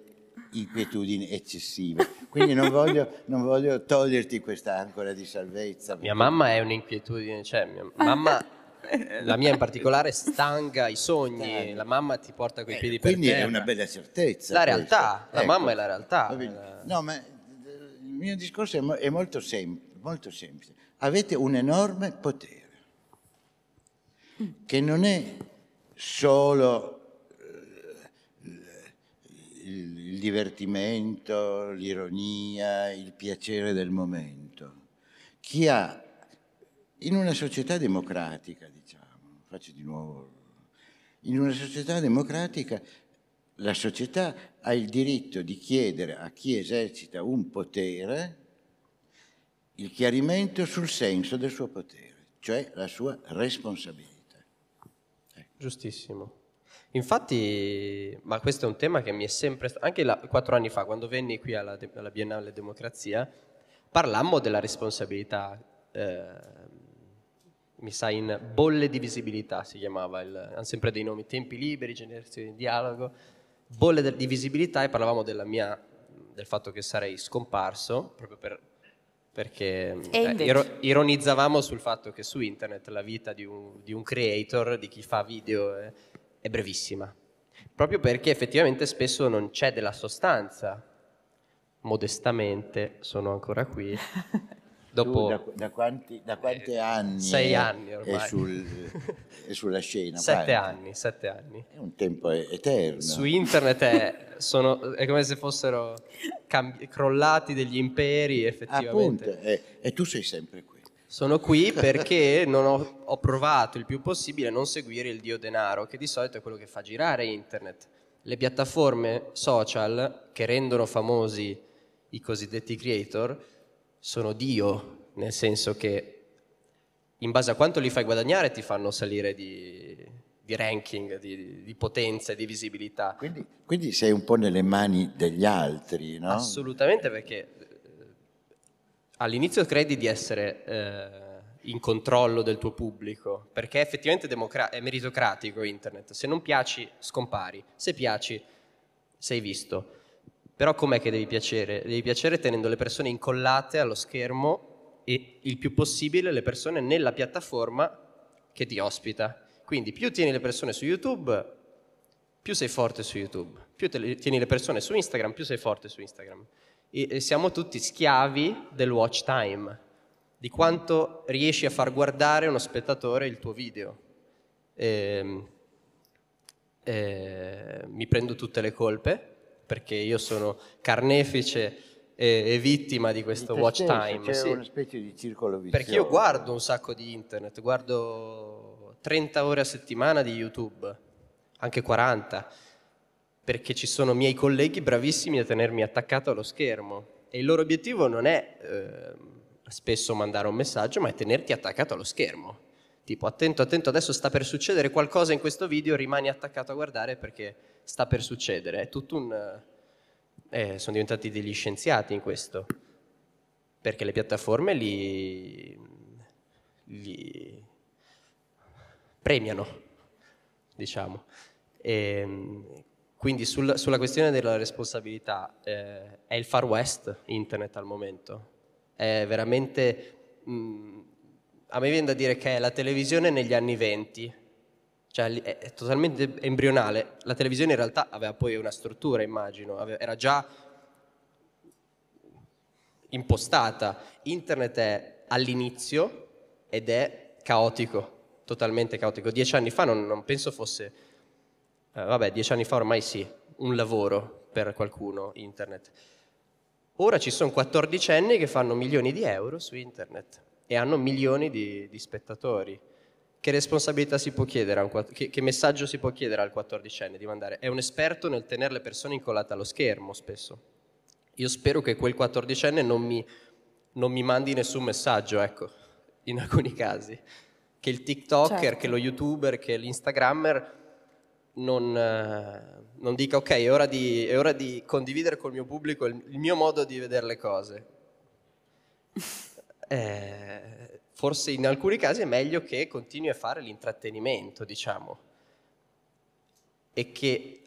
inquietudini eccessive. Quindi non voglio, non voglio toglierti questa ancora di salvezza. Mia mamma è un'inquietudine, cioè mia mamma la mia in particolare stanga i sogni, la mamma ti porta coi eh, piedi per terra. Quindi è una bella certezza. La realtà, questa. la ecco. mamma è la realtà. No, ma eh, il mio discorso è, è molto, sem- molto semplice. Avete un enorme potere che non è solo eh, il divertimento, l'ironia, il piacere del momento. Chi ha in una società democratica, diciamo, faccio di nuovo, in una società democratica la società ha il diritto di chiedere a chi esercita un potere il chiarimento sul senso del suo potere, cioè la sua responsabilità. Ecco. Giustissimo. Infatti, ma questo è un tema che mi è sempre Anche la, quattro anni fa, quando venni qui alla, alla Biennale Democrazia, parlammo della responsabilità eh, mi sa in Bolle di visibilità si chiamava, il, hanno sempre dei nomi, tempi liberi, generazione di dialogo, Bolle di visibilità e parlavamo mia, del fatto che sarei scomparso, proprio per, perché eh, iro, ironizzavamo sul fatto che su internet la vita di un, di un creator, di chi fa video, è, è brevissima, proprio perché effettivamente spesso non c'è della sostanza. Modestamente sono ancora qui. Dopo da, da, quanti, da quanti eh, anni? Sei anni ormai. È, sul, è sulla scena. sette anni, sette anni. È un tempo eterno. Su internet è, sono, è come se fossero cambi- crollati degli imperi effettivamente. Appunto, e, e tu sei sempre qui. Sono qui perché ho, ho, provato il più possibile a non seguire il dio denaro, che di solito è quello che fa girare internet. Le piattaforme social che rendono famosi i cosiddetti creator sono Dio, nel senso che in base a quanto li fai guadagnare ti fanno salire di, di ranking, di, di, potenza e di visibilità. Quindi, quindi, sei un po' nelle mani degli altri, no? Assolutamente, perché eh, all'inizio credi di essere... Eh, in controllo del tuo pubblico, perché effettivamente democra- è meritocratico internet, se non piaci scompari, se piaci sei visto. Però com'è che devi piacere? Devi piacere tenendo le persone incollate allo schermo e il più possibile le persone nella piattaforma che ti ospita. Quindi più tieni le persone su YouTube, più sei forte su YouTube. Più le, tieni le persone su Instagram, più sei forte su Instagram. E, e siamo tutti schiavi del watch time, di quanto riesci a far guardare uno spettatore il tuo video. E, ehm, e, eh, mi prendo tutte le colpe perché io sono carnefice e, e vittima di questo di watch stesso, time. Cioè sì. una specie di circolo vizioso. Perché io guardo un sacco di internet, guardo 30 ore a settimana di YouTube, anche 40, perché ci sono miei colleghi bravissimi a tenermi attaccato allo schermo e il loro obiettivo non è eh, spesso mandare un messaggio, ma è tenerti attaccato allo schermo tipo attento, attento, adesso sta per succedere qualcosa in questo video, rimani attaccato a guardare perché sta per succedere. È tutto un... Eh, eh sono diventati degli scienziati in questo, perché le piattaforme li, li premiano, diciamo. E, ehm, quindi sul, sulla questione della responsabilità, eh, è il far west internet al momento, è veramente... Mh, mm, a me viene da dire che è la televisione negli anni venti, cioè è totalmente embrionale. La televisione in realtà aveva poi una struttura, immagino, era già impostata. Internet è all'inizio ed è caotico, totalmente caotico. Dieci anni fa non, non penso fosse, eh, vabbè, dieci anni fa ormai sì, un lavoro per qualcuno internet. Ora ci sono quattordicenni che fanno milioni di euro su internet e hanno milioni di, di spettatori. Che responsabilità si può chiedere, un, che, che, messaggio si può chiedere al quattordicenne di mandare? È un esperto nel tenere le persone incollate allo schermo spesso. Io spero che quel quattordicenne non mi, non mi mandi nessun messaggio, ecco, in alcuni casi. Che il TikToker, certo. che lo YouTuber, che l'Instagrammer non, eh, non, dica ok, è ora, di, è ora di condividere col mio pubblico il, il mio modo di vedere le cose. eh, forse in alcuni casi è meglio che continui a fare l'intrattenimento, diciamo, e che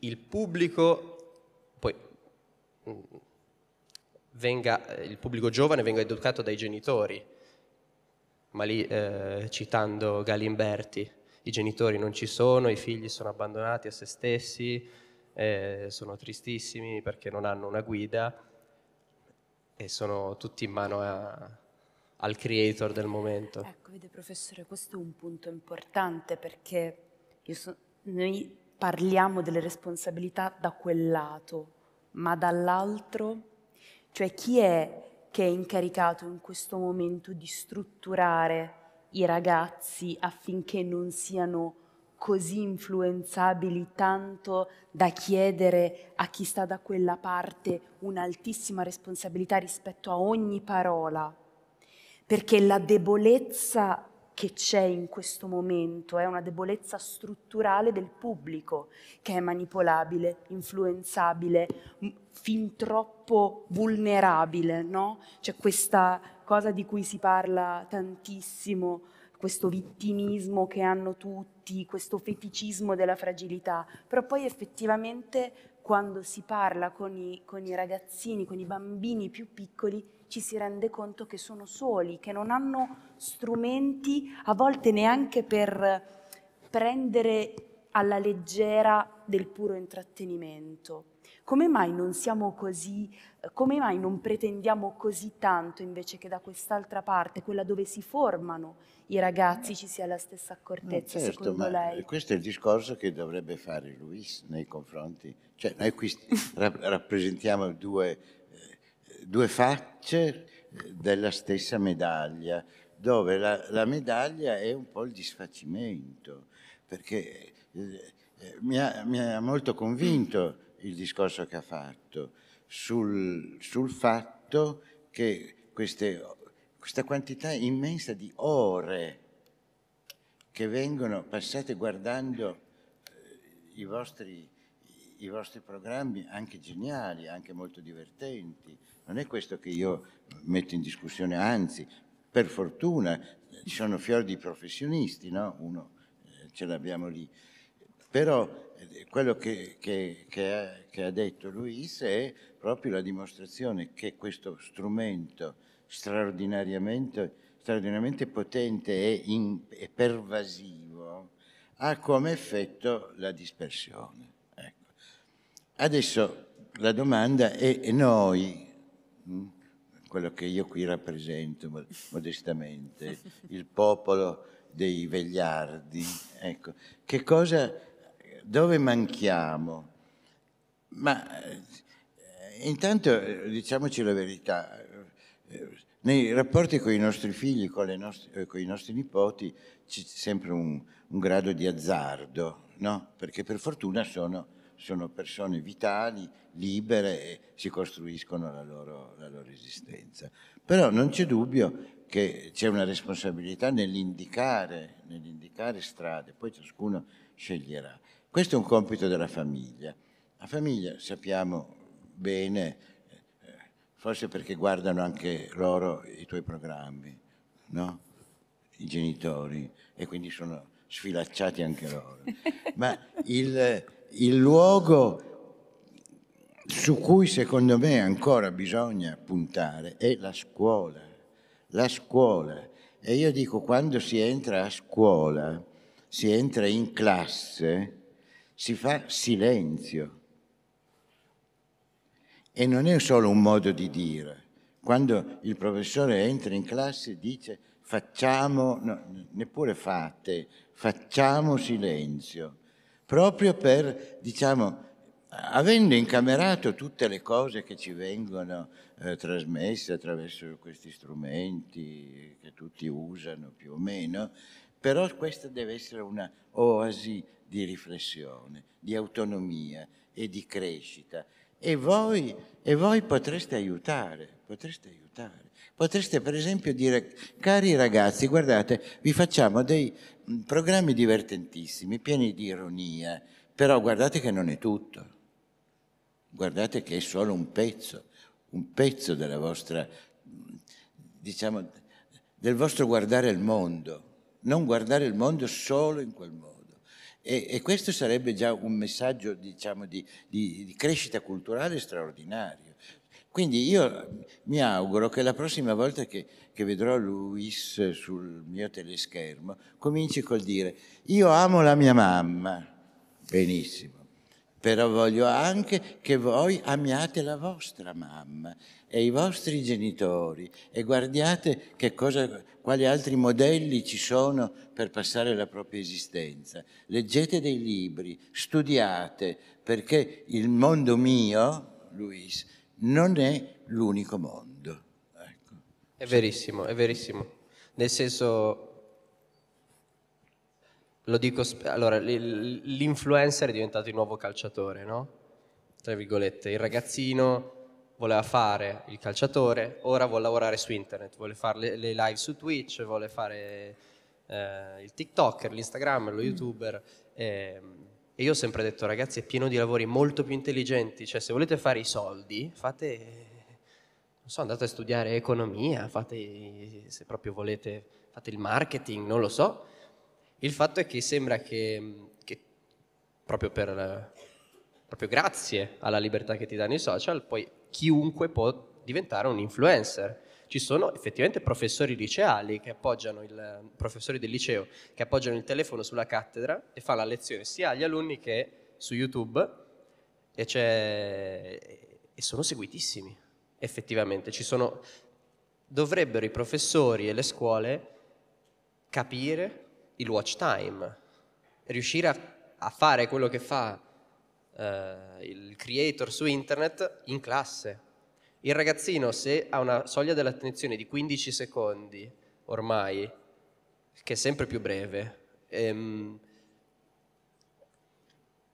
il pubblico, poi, mm, venga, il pubblico giovane venga educato dai genitori, ma lì eh, citando Galimberti, i genitori non ci sono, i figli sono abbandonati a se stessi, eh, sono tristissimi perché non hanno una guida e sono tutti in mano a, al creator del momento. Ecco, vede professore, questo è un punto importante perché so, noi parliamo delle responsabilità da quel lato, ma dall'altro, cioè chi è che è incaricato in questo momento di strutturare i ragazzi affinché non siano così influenzabili tanto da chiedere a chi sta da quella parte un'altissima responsabilità rispetto a ogni parola, perché la debolezza che c'è in questo momento è una debolezza strutturale del pubblico che è manipolabile, influenzabile, fin troppo vulnerabile, no? C'è questa cosa di cui si parla tantissimo questo vittimismo che hanno tutti, questo feticismo della fragilità, però poi effettivamente quando si parla con i, con i ragazzini, con i bambini più piccoli, ci si rende conto che sono soli, che non hanno strumenti, a volte neanche per prendere alla leggera del puro intrattenimento come mai non siamo così, eh, come mai non pretendiamo così tanto invece che da quest'altra parte, quella dove si formano i ragazzi, ci sia la stessa accortezza, no, mm, certo, secondo lei? Questo è il discorso che dovrebbe fare Luis nei confronti, cioè noi qui rappresentiamo due, eh, due facce eh, della stessa medaglia, dove la, la, medaglia è un po' il disfacimento, perché mi, ha, mi, ha, molto convinto il discorso che ha fatto sul, sul fatto che queste, questa quantità immensa di ore che vengono passate guardando eh, i vostri, i vostri programmi, anche geniali, anche molto divertenti, non è questo che io metto in discussione, anzi, per fortuna eh, ci sono fior di professionisti, no? uno eh, ce l'abbiamo lì, però quello che, che, che, ha, che, ha, detto Luis è proprio la dimostrazione che questo strumento straordinariamente, straordinariamente potente e, in, e, pervasivo ha come effetto la dispersione. Ecco. Adesso la domanda è, è noi, hm, quello che io qui rappresento modestamente, il popolo dei vegliardi, ecco, che cosa dove manchiamo? Ma eh, intanto eh, diciamoci la verità, eh, nei rapporti con i nostri figli, con, nostre, con i nostri nipoti, c'è sempre un, un grado di azzardo, no? perché per fortuna sono, sono, persone vitali, libere e si costruiscono la loro, la loro esistenza. Però non c'è dubbio che c'è una responsabilità nell'indicare, nell'indicare strade, poi ciascuno sceglierà. Questo è un compito della famiglia. La famiglia, sappiamo bene, forse perché guardano anche loro i tuoi programmi, no? I genitori, e quindi sono sfilacciati anche loro. Ma il, il luogo su cui secondo me ancora bisogna puntare è la scuola. La scuola. E io dico, quando si entra a scuola, si entra in classe, si fa silenzio. E non è solo un modo di dire. Quando il professore entra in classe dice facciamo, no, neppure fate, facciamo silenzio, proprio per, diciamo, avendo incamerato tutte le cose che ci vengono eh, trasmesse attraverso questi strumenti che tutti usano più o meno, però questa deve essere una oasi di riflessione, di autonomia e di crescita. E voi, e voi potreste aiutare, potreste aiutare. Potreste per esempio dire, cari ragazzi, guardate, vi facciamo dei mm, programmi divertentissimi, pieni di ironia, però guardate che non è tutto, guardate che è solo un pezzo, un pezzo della vostra, mm, diciamo, del vostro guardare il mondo, non guardare il mondo solo in quel modo. E, e questo sarebbe già un messaggio diciamo, di, di, di crescita culturale straordinario. Quindi io mi auguro che la prossima volta che, che, vedrò Luis sul mio teleschermo cominci col dire io amo la mia mamma, benissimo, però voglio anche che voi amiate la vostra mamma e i vostri genitori e guardiate cosa, quali altri modelli ci sono per passare la propria esistenza. Leggete dei libri, studiate, perché il mondo mio, Luis, non è l'unico mondo. Ecco. È verissimo, è verissimo. Nel senso, lo dico, allora, l'influencer è diventato il nuovo calciatore, no? Tra virgolette, il ragazzino voleva fare il calciatore, ora vuole lavorare su internet, vuole fare le, le live su Twitch, vuole fare eh, il TikToker, l'Instagram, lo YouTuber. Eh, e io ho sempre detto, ragazzi, è pieno di lavori molto più intelligenti, cioè se volete fare i soldi, fate, non so, andate a studiare economia, fate, se proprio volete, fate il marketing, non lo so. Il fatto è che sembra che, che proprio per proprio grazie alla libertà che ti danno i social, poi chiunque può diventare un influencer. Ci sono effettivamente professori liceali che appoggiano il professori del liceo che appoggiano il telefono sulla cattedra e fa la lezione sia agli alunni che su YouTube e, e sono seguitissimi effettivamente. ci Sono, dovrebbero i professori e le scuole capire il watch time, riuscire a, a fare quello che fa eh, il creator su internet in classe. Il ragazzino se ha una soglia dell'attenzione di 15 secondi ormai, che è sempre più breve, ehm,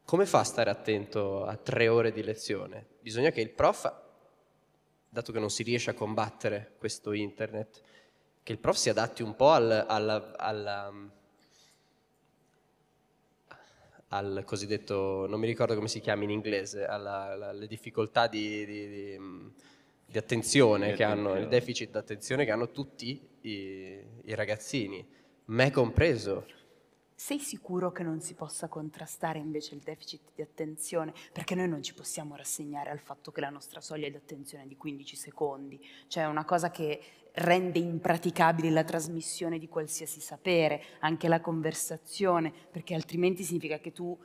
come fa a stare attento a tre ore di lezione? Bisogna che il prof, dato che non si riesce a combattere questo internet, che il prof si adatti un po' al, alla, alla al cosiddetto, non mi ricordo come si chiama in inglese, alle difficoltà di, di, di, di attenzione che hanno, il deficit di attenzione che hanno tutti i, i ragazzini, me compreso. Sei sicuro che non si possa contrastare invece il deficit di attenzione? Perché noi non ci possiamo rassegnare al fatto che la nostra soglia di attenzione è di 15 secondi, cioè è una cosa che rende impraticabile la trasmissione di qualsiasi sapere, anche la conversazione, perché altrimenti significa che tu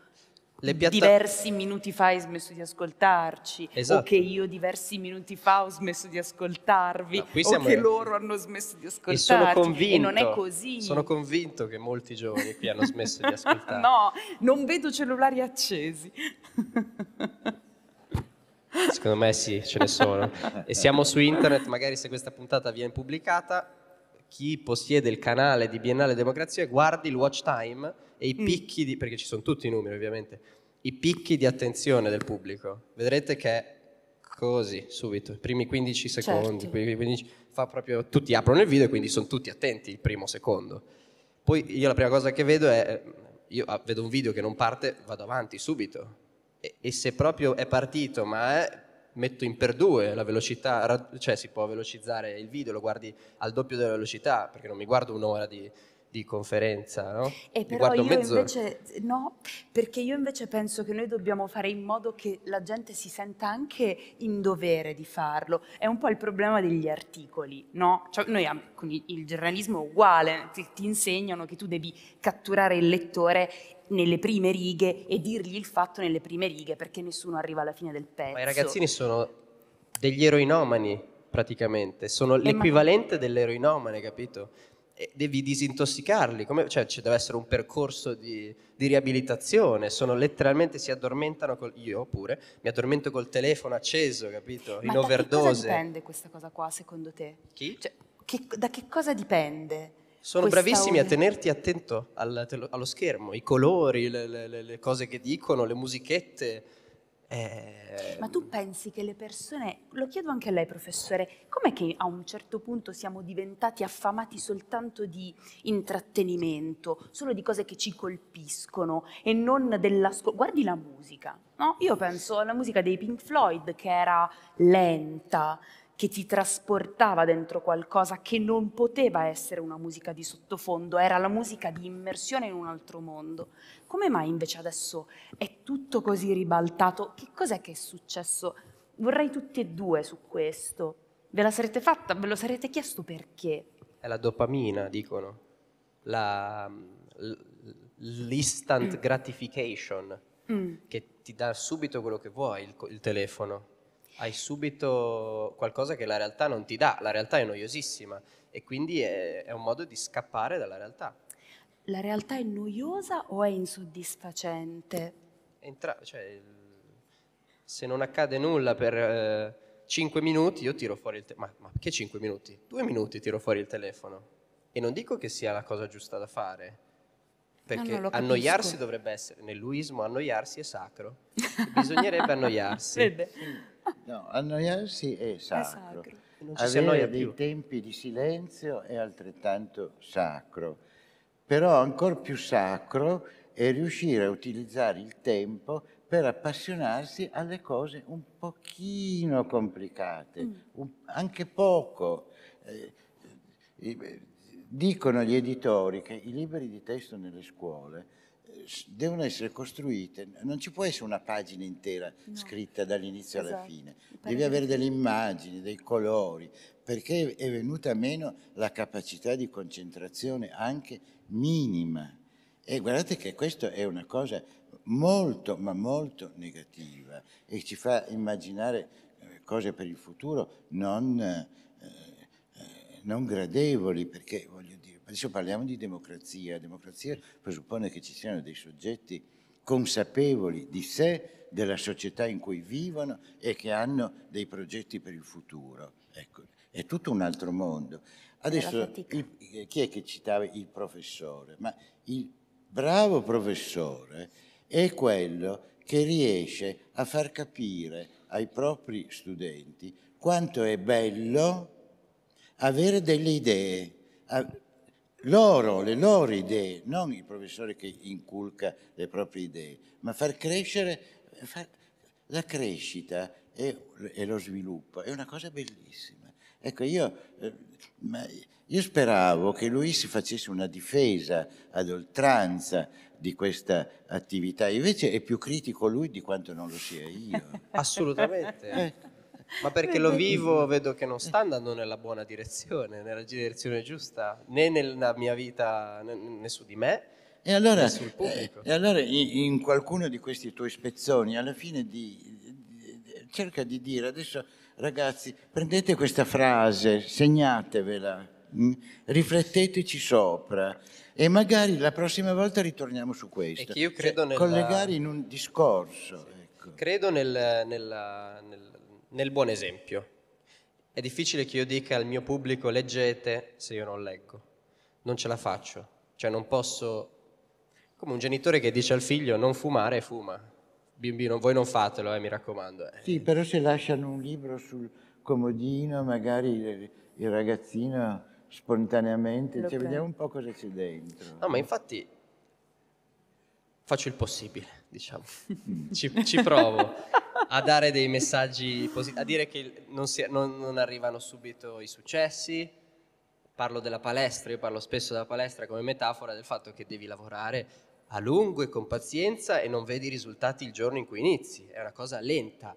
Piatta... diversi minuti fa hai smesso di ascoltarci, esatto. o che io diversi minuti fa ho smesso di ascoltarvi, no, o che loro hanno smesso di ascoltarci. E, sono convinto, e non è così. Sono convinto che molti giovani qui hanno smesso di ascoltarci. no, non vedo cellulari accesi. Secondo me sì, ce ne sono. e siamo su internet, magari se questa puntata viene pubblicata, chi possiede il canale di Biennale Democrazia guardi il watch time e i mm. picchi di, perché ci sono tutti i numeri ovviamente, i picchi di attenzione del pubblico. Vedrete che è così, subito, i primi 15 secondi, certo. 15, fa proprio, tutti aprono il video e quindi sono tutti attenti il primo secondo. Poi io la prima cosa che vedo è, eh, io ah, vedo un video che non parte, vado avanti subito, e, e se proprio è partito ma è metto in per due la velocità, cioè si può velocizzare il video, lo guardi al doppio della velocità, perché non mi guardo un'ora di, di conferenza, no? E eh, però io mezz'ora. invece no, perché io invece penso che noi dobbiamo fare in modo che la gente si senta anche in dovere di farlo. È un po' il problema degli articoli, no? Cioè, noi con il giornalismo è uguale, ti, ti insegnano che tu devi catturare il lettore nelle prime righe e dirgli il fatto nelle prime righe perché nessuno arriva alla fine del pezzo. Ma i ragazzini sono degli eroinomani praticamente, sono eh, l'equivalente ma... dell'eroinomane, capito? E devi disintossicarli, Come... cioè ci deve essere un percorso di, di riabilitazione, sono letteralmente si addormentano, col... io pure, mi addormento col telefono acceso, capito? In ma overdose. Ma da che cosa dipende questa cosa qua secondo te? Chi? Cioè, che... da che cosa dipende? Sono bravissimi onda. a tenerti attento al, allo schermo, i colori, le, le, le, cose che dicono, le musichette. Eh... Ma tu pensi che le persone, lo chiedo anche a lei professore, com'è che a un certo punto siamo diventati affamati soltanto di intrattenimento, solo di cose che ci colpiscono e non dell'ascolto? Guardi la musica, no? Io penso alla musica dei Pink Floyd che era lenta, che ti trasportava dentro qualcosa che non poteva essere una musica di sottofondo, era la musica di immersione in un altro mondo. Come mai invece adesso è tutto così ribaltato? Che cos'è che è successo? Vorrei tutti e due su questo. Ve la sarete fatta, ve lo sarete chiesto perché? È la dopamina, dicono. La, l'instant mm. gratification mm. che ti dà subito quello che vuoi il, il telefono hai subito qualcosa che la realtà non ti dà, la realtà è noiosissima e quindi è, è un modo di scappare dalla realtà. La realtà è noiosa o è insoddisfacente? Entra, cioè, se non accade nulla per... Eh, 5 minuti io tiro fuori il telefono. Ma, ma che 5 minuti? 2 minuti tiro fuori il telefono. E non dico che sia la cosa giusta da fare. Perché no, annoiarsi dovrebbe essere, nell'uismo annoiarsi è sacro. Bisognerebbe annoiarsi. No, annoiarsi è sacro. È sacro. Avere dei più. tempi di silenzio è altrettanto sacro, però ancora più sacro è riuscire a utilizzare il tempo per appassionarsi alle cose un pochino complicate, mm. un, anche poco. eh, dicono gli editori che i libri di testo nelle scuole devono essere costruite, non ci può essere una pagina intera no. scritta dall'inizio esatto. alla fine, devi avere delle immagini, dei colori, perché è venuta meno la capacità di concentrazione anche minima. E guardate che questa è una cosa molto, ma molto negativa e ci fa immaginare eh, cose per il futuro non, eh, eh non gradevoli, perché Adesso parliamo di democrazia. La democrazia presuppone che ci siano dei soggetti consapevoli di sé, della società in cui vivono e che hanno dei progetti per il futuro. Ecco, è tutto un altro mondo. Adesso il, chi è che citava il professore? Ma il bravo professore è quello che riesce a far capire ai propri studenti quanto è bello avere delle idee, loro, le loro idee, non il professore che inculca le proprie idee, ma far crescere, far, la crescita e, e, lo sviluppo è una cosa bellissima. Ecco, io, eh, io speravo che lui si facesse una difesa ad oltranza di questa attività, invece è più critico lui di quanto non lo sia io. Assolutamente. Eh. Ma perché lo vivo, vedo che non sta andando nella buona direzione, nella direzione giusta, né nella mia vita, né su di me, e allora, eh, e allora, in qualcuno di questi tuoi spezzoni, alla fine di, di, di, cerca di dire, adesso ragazzi, prendete questa frase, segnatevela, mh, mm, rifletteteci sopra e magari la prossima volta ritorniamo su questo. E che io cioè, credo cioè, nella... Collegare in un discorso. Sì. Ecco. Credo nel, nella, nel nel buon esempio. È difficile che io dica al mio pubblico leggete se io non leggo, non ce la faccio, cioè non posso, come un genitore che dice al figlio non fumare, fuma. Bimbino, voi non fatelo, eh, mi raccomando. Eh. Sì, però se lasciano un libro sul comodino, magari il ragazzino spontaneamente, cioè, vediamo un po' cosa c'è dentro. No, ma infatti faccio il possibile, diciamo, mm. ci, ci provo. a dare dei messaggi positivi, a dire che non, si, non, non, arrivano subito i successi. Parlo della palestra, io parlo spesso della palestra come metafora del fatto che devi lavorare a lungo e con pazienza e non vedi i risultati il giorno in cui inizi, è una cosa lenta.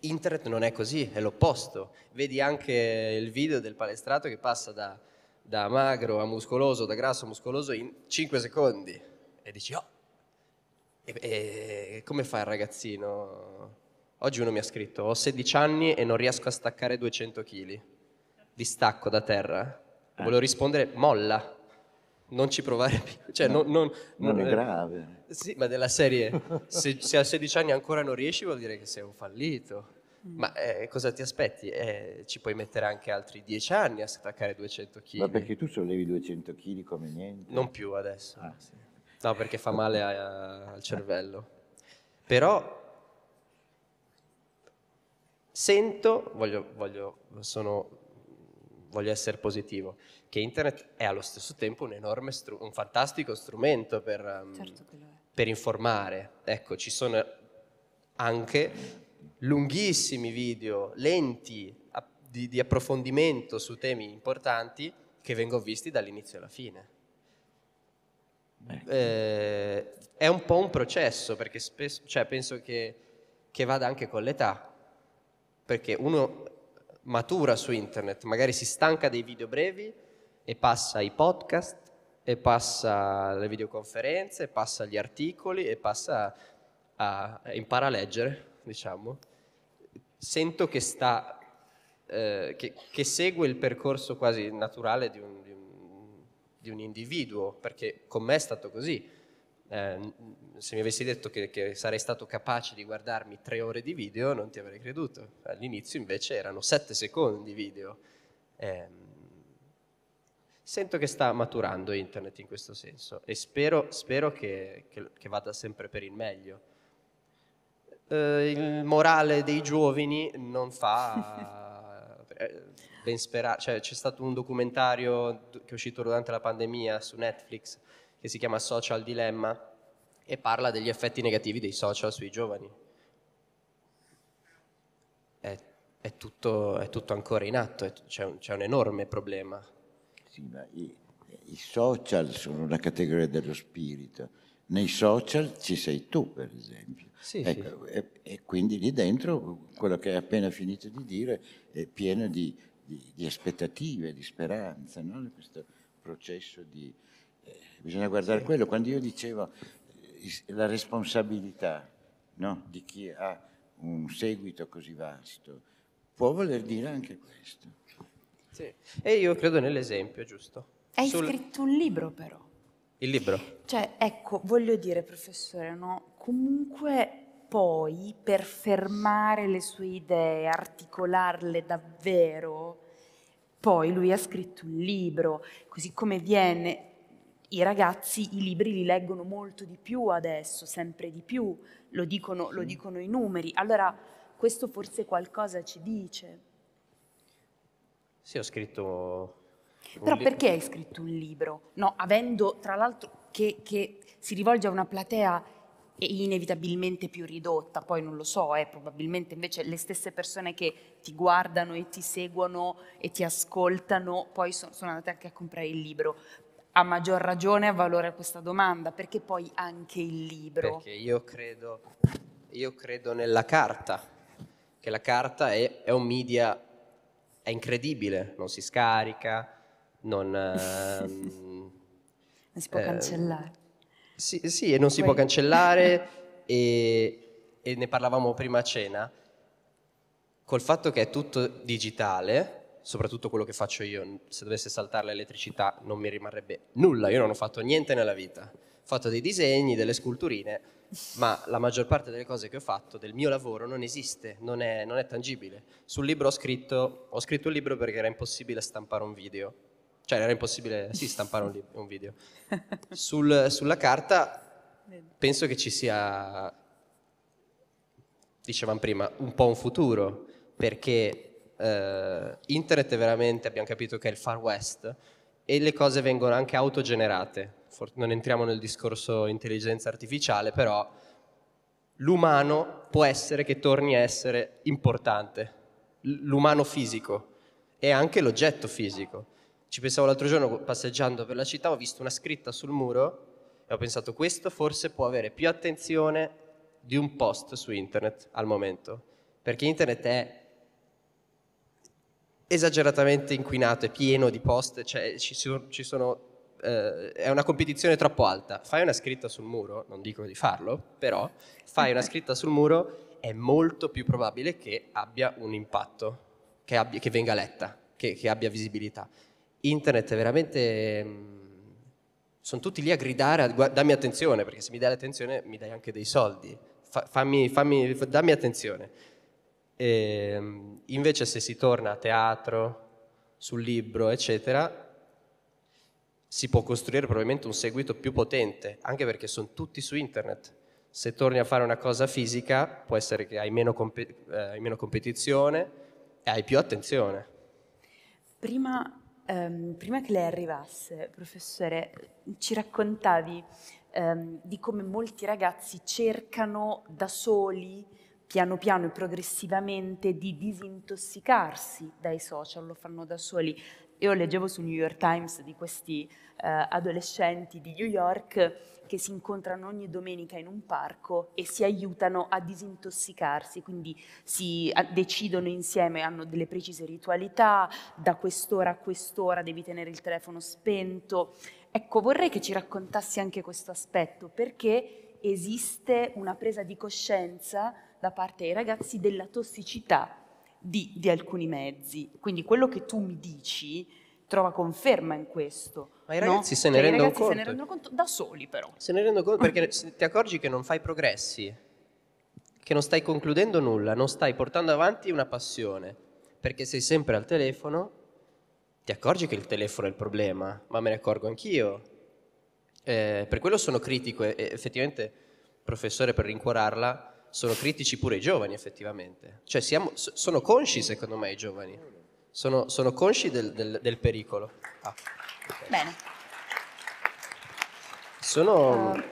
Internet non è così, è l'opposto. Vedi anche il video del palestrato che passa da, da magro a muscoloso, da grasso a muscoloso in 5 secondi e dici, oh, e, e, come fa il ragazzino? Oggi uno mi ha scritto, ho 16 anni e non riesco a staccare 200 kg di stacco da terra. Eh. Volevo rispondere, molla, non ci provare più. Cioè, no, non, non, non, è eh, grave. Sì, ma della serie, se, se, a 16 anni ancora non riesci vuol dire che sei un fallito. Mm. Ma eh, cosa ti aspetti? Eh, ci puoi mettere anche altri 10 anni a staccare 200 kg. Ma perché tu sollevi 200 kg come niente? Non più adesso. Ah, sì. No, perché fa male a, a, al cervello. Però sento, voglio, voglio, sono, voglio, essere positivo, che internet è allo stesso tempo un, enorme stru- un fantastico strumento per, um, certo per informare. Ecco, ci sono anche lunghissimi video, lenti di, di approfondimento su temi importanti che vengono visti dall'inizio alla fine. Ecco. Eh, è un po' un processo perché spesso, cioè, penso che, che vada anche con l'età, perché uno matura su internet, magari si stanca dei video brevi e passa ai podcast e passa alle videoconferenze, passa agli articoli e passa a, a impara a leggere, diciamo. Sento che sta eh, che, che, segue il percorso quasi naturale di un, di un individuo, perché con me è stato così. Eh, se mi avessi detto che, che, sarei stato capace di guardarmi tre ore di video non ti avrei creduto. All'inizio invece erano sette secondi di video. Eh, sento che sta maturando internet in questo senso e spero, spero che, che, che, vada sempre per il meglio. Eh, il morale dei giovani non fa... Eh, ben sperato, cioè c'è stato un documentario che è uscito durante la pandemia su Netflix che si chiama Social Dilemma e parla degli effetti negativi dei social sui giovani. È, è, tutto, è tutto, ancora in atto, è, c'è, un, c'è, un, enorme problema. Sì, ma i, i social sono una categoria dello spirito. Nei social ci sei tu, per esempio. Sì, ecco, sì. E, e, quindi lì dentro quello che hai appena finito di dire è pieno di di, di aspettative, di speranza, no? questo processo di... Eh, bisogna guardare quello. Quando io dicevo eh, la responsabilità no? di chi ha un seguito così vasto, può voler dire anche questo. Sì. E io credo nell'esempio, giusto? Hai Sul... scritto un libro però. Il libro? Cioè, ecco, voglio dire, professore, no? comunque poi per fermare le sue idee, articolarle davvero, poi lui ha scritto un libro, così come viene, i ragazzi i libri li leggono molto di più adesso, sempre di più, lo dicono, sì. lo dicono i numeri. Allora questo forse qualcosa ci dice. Sì, ho scritto... Però li- perché hai scritto un libro? No, avendo tra l'altro che, che si rivolge a una platea inevitabilmente più ridotta, poi non lo so, eh, probabilmente invece le stesse persone che ti guardano e ti seguono e ti ascoltano poi sono, sono andate anche a comprare il libro. A maggior ragione ha valore questa domanda, perché poi anche il libro? Perché io credo, io credo nella carta, che la carta è, è un media, è incredibile, non si scarica, non... Ehm, non si può eh, cancellare. Sì, sì e non si Poi... può cancellare e, e ne parlavamo prima a cena. Col fatto che è tutto digitale, soprattutto quello che faccio io, se dovesse saltare l'elettricità non mi rimarrebbe nulla, io non ho fatto niente nella vita, ho fatto dei disegni, delle sculturine, ma la maggior parte delle cose che ho fatto, del mio lavoro, non esiste, non è, non è tangibile. Sul libro ho scritto, ho scritto un libro perché era impossibile stampare un video, cioè era impossibile sì, stampare un, un video. Sul, sulla carta penso che ci sia, dicevamo prima, un po' un futuro, perché eh, internet è veramente, abbiamo capito che è il far west, e le cose vengono anche autogenerate. non entriamo nel discorso intelligenza artificiale, però l'umano può essere che torni a essere importante, l'umano fisico e anche l'oggetto fisico. Ci pensavo l'altro giorno passeggiando per la città, ho visto una scritta sul muro e ho pensato questo forse può avere più attenzione di un post su internet al momento, perché internet è esageratamente inquinato, è pieno di post, cioè ci, ci sono Uh, è una competizione troppo alta. Fai una scritta sul muro, non dico di farlo, però fai una scritta sul muro è molto più probabile che abbia un impatto, che, abbia, che venga letta, che, che abbia visibilità internet è veramente... Mm, sono tutti lì a gridare, a guard- dammi attenzione, perché se mi dai l'attenzione mi dai anche dei soldi. Fa- fammi, fammi, dammi attenzione. E, ehm, invece se si torna a teatro, sul libro, eccetera, si può costruire probabilmente un seguito più potente, anche perché sono tutti su internet. Se torni a fare una cosa fisica, può essere che hai meno, comp- eh, hai meno competizione e hai più attenzione. Prima Um, prima che lei arrivasse, professore, ci raccontavi um, di come molti ragazzi cercano da soli, piano piano e progressivamente, di disintossicarsi dai social, lo fanno da soli. Io leggevo su New York Times di questi uh, adolescenti di New York che si incontrano ogni domenica in un parco e si aiutano a disintossicarsi, quindi si decidono insieme, hanno delle precise ritualità, da quest'ora a quest'ora devi tenere il telefono spento. Ecco, vorrei che ci raccontassi anche questo aspetto, perché esiste una presa di coscienza da parte dei ragazzi della tossicità di, di alcuni mezzi. Quindi quello che tu mi dici trova conferma in questo. Ma i ragazzi, no? se, ne cioè, rendono i ragazzi se ne rendono conto da soli però. Se ne rendono conto perché se ti accorgi che non fai progressi, che non stai concludendo nulla, non stai portando avanti una passione, perché sei sempre al telefono, ti accorgi che il telefono è il problema, ma me ne accorgo anch'io. Eh, per quello sono critico e effettivamente, professore, per rincuorarla, sono critici pure i giovani effettivamente. Cioè siamo, sono consci secondo me i giovani sono, sono consci del, del, del pericolo. Ah, okay. Bene. Sono... Ah.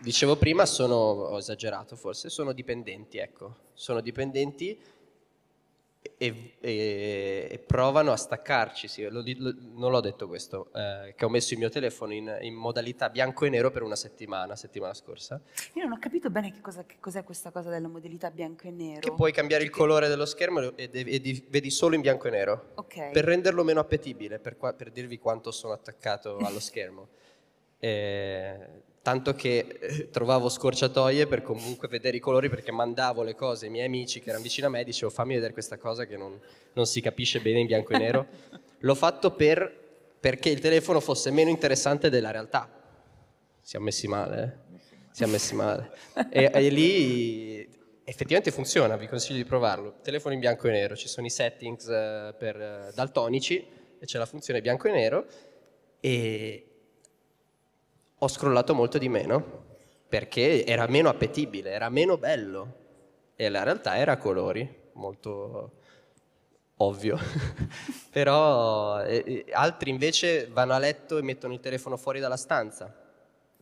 dicevo prima, sono, ho esagerato forse, sono dipendenti, ecco, sono dipendenti e, e, e provano a staccarci. Sì, lo, lo, non l'ho detto questo, eh, che ho messo il mio telefono in, in, modalità bianco e nero per una settimana, settimana scorsa. Io non ho capito bene che, cosa, che cos'è questa cosa della modalità bianco e nero. Che puoi cambiare il cioè, colore dello schermo e, e vedi solo in bianco e nero. Okay. Per renderlo meno appetibile, per, qua, per dirvi quanto sono attaccato allo schermo. Eh, tanto che eh, trovavo scorciatoie per comunque vedere i colori perché mandavo le cose ai miei amici che erano vicino a me e dicevo fammi vedere questa cosa che non, non si capisce bene in bianco e nero. L'ho fatto per, perché il telefono fosse meno interessante della realtà. Siamo messi male, eh? siamo messi male. E, e, lì effettivamente funziona, vi consiglio di provarlo. Telefono in bianco e nero, ci sono i settings eh, per eh, daltonici e c'è la funzione bianco e nero e, ho scrollato molto di meno perché era meno appetibile, era meno bello e la realtà era a colori, molto ovvio. Però eh, altri invece vanno a letto e mettono il telefono fuori dalla stanza,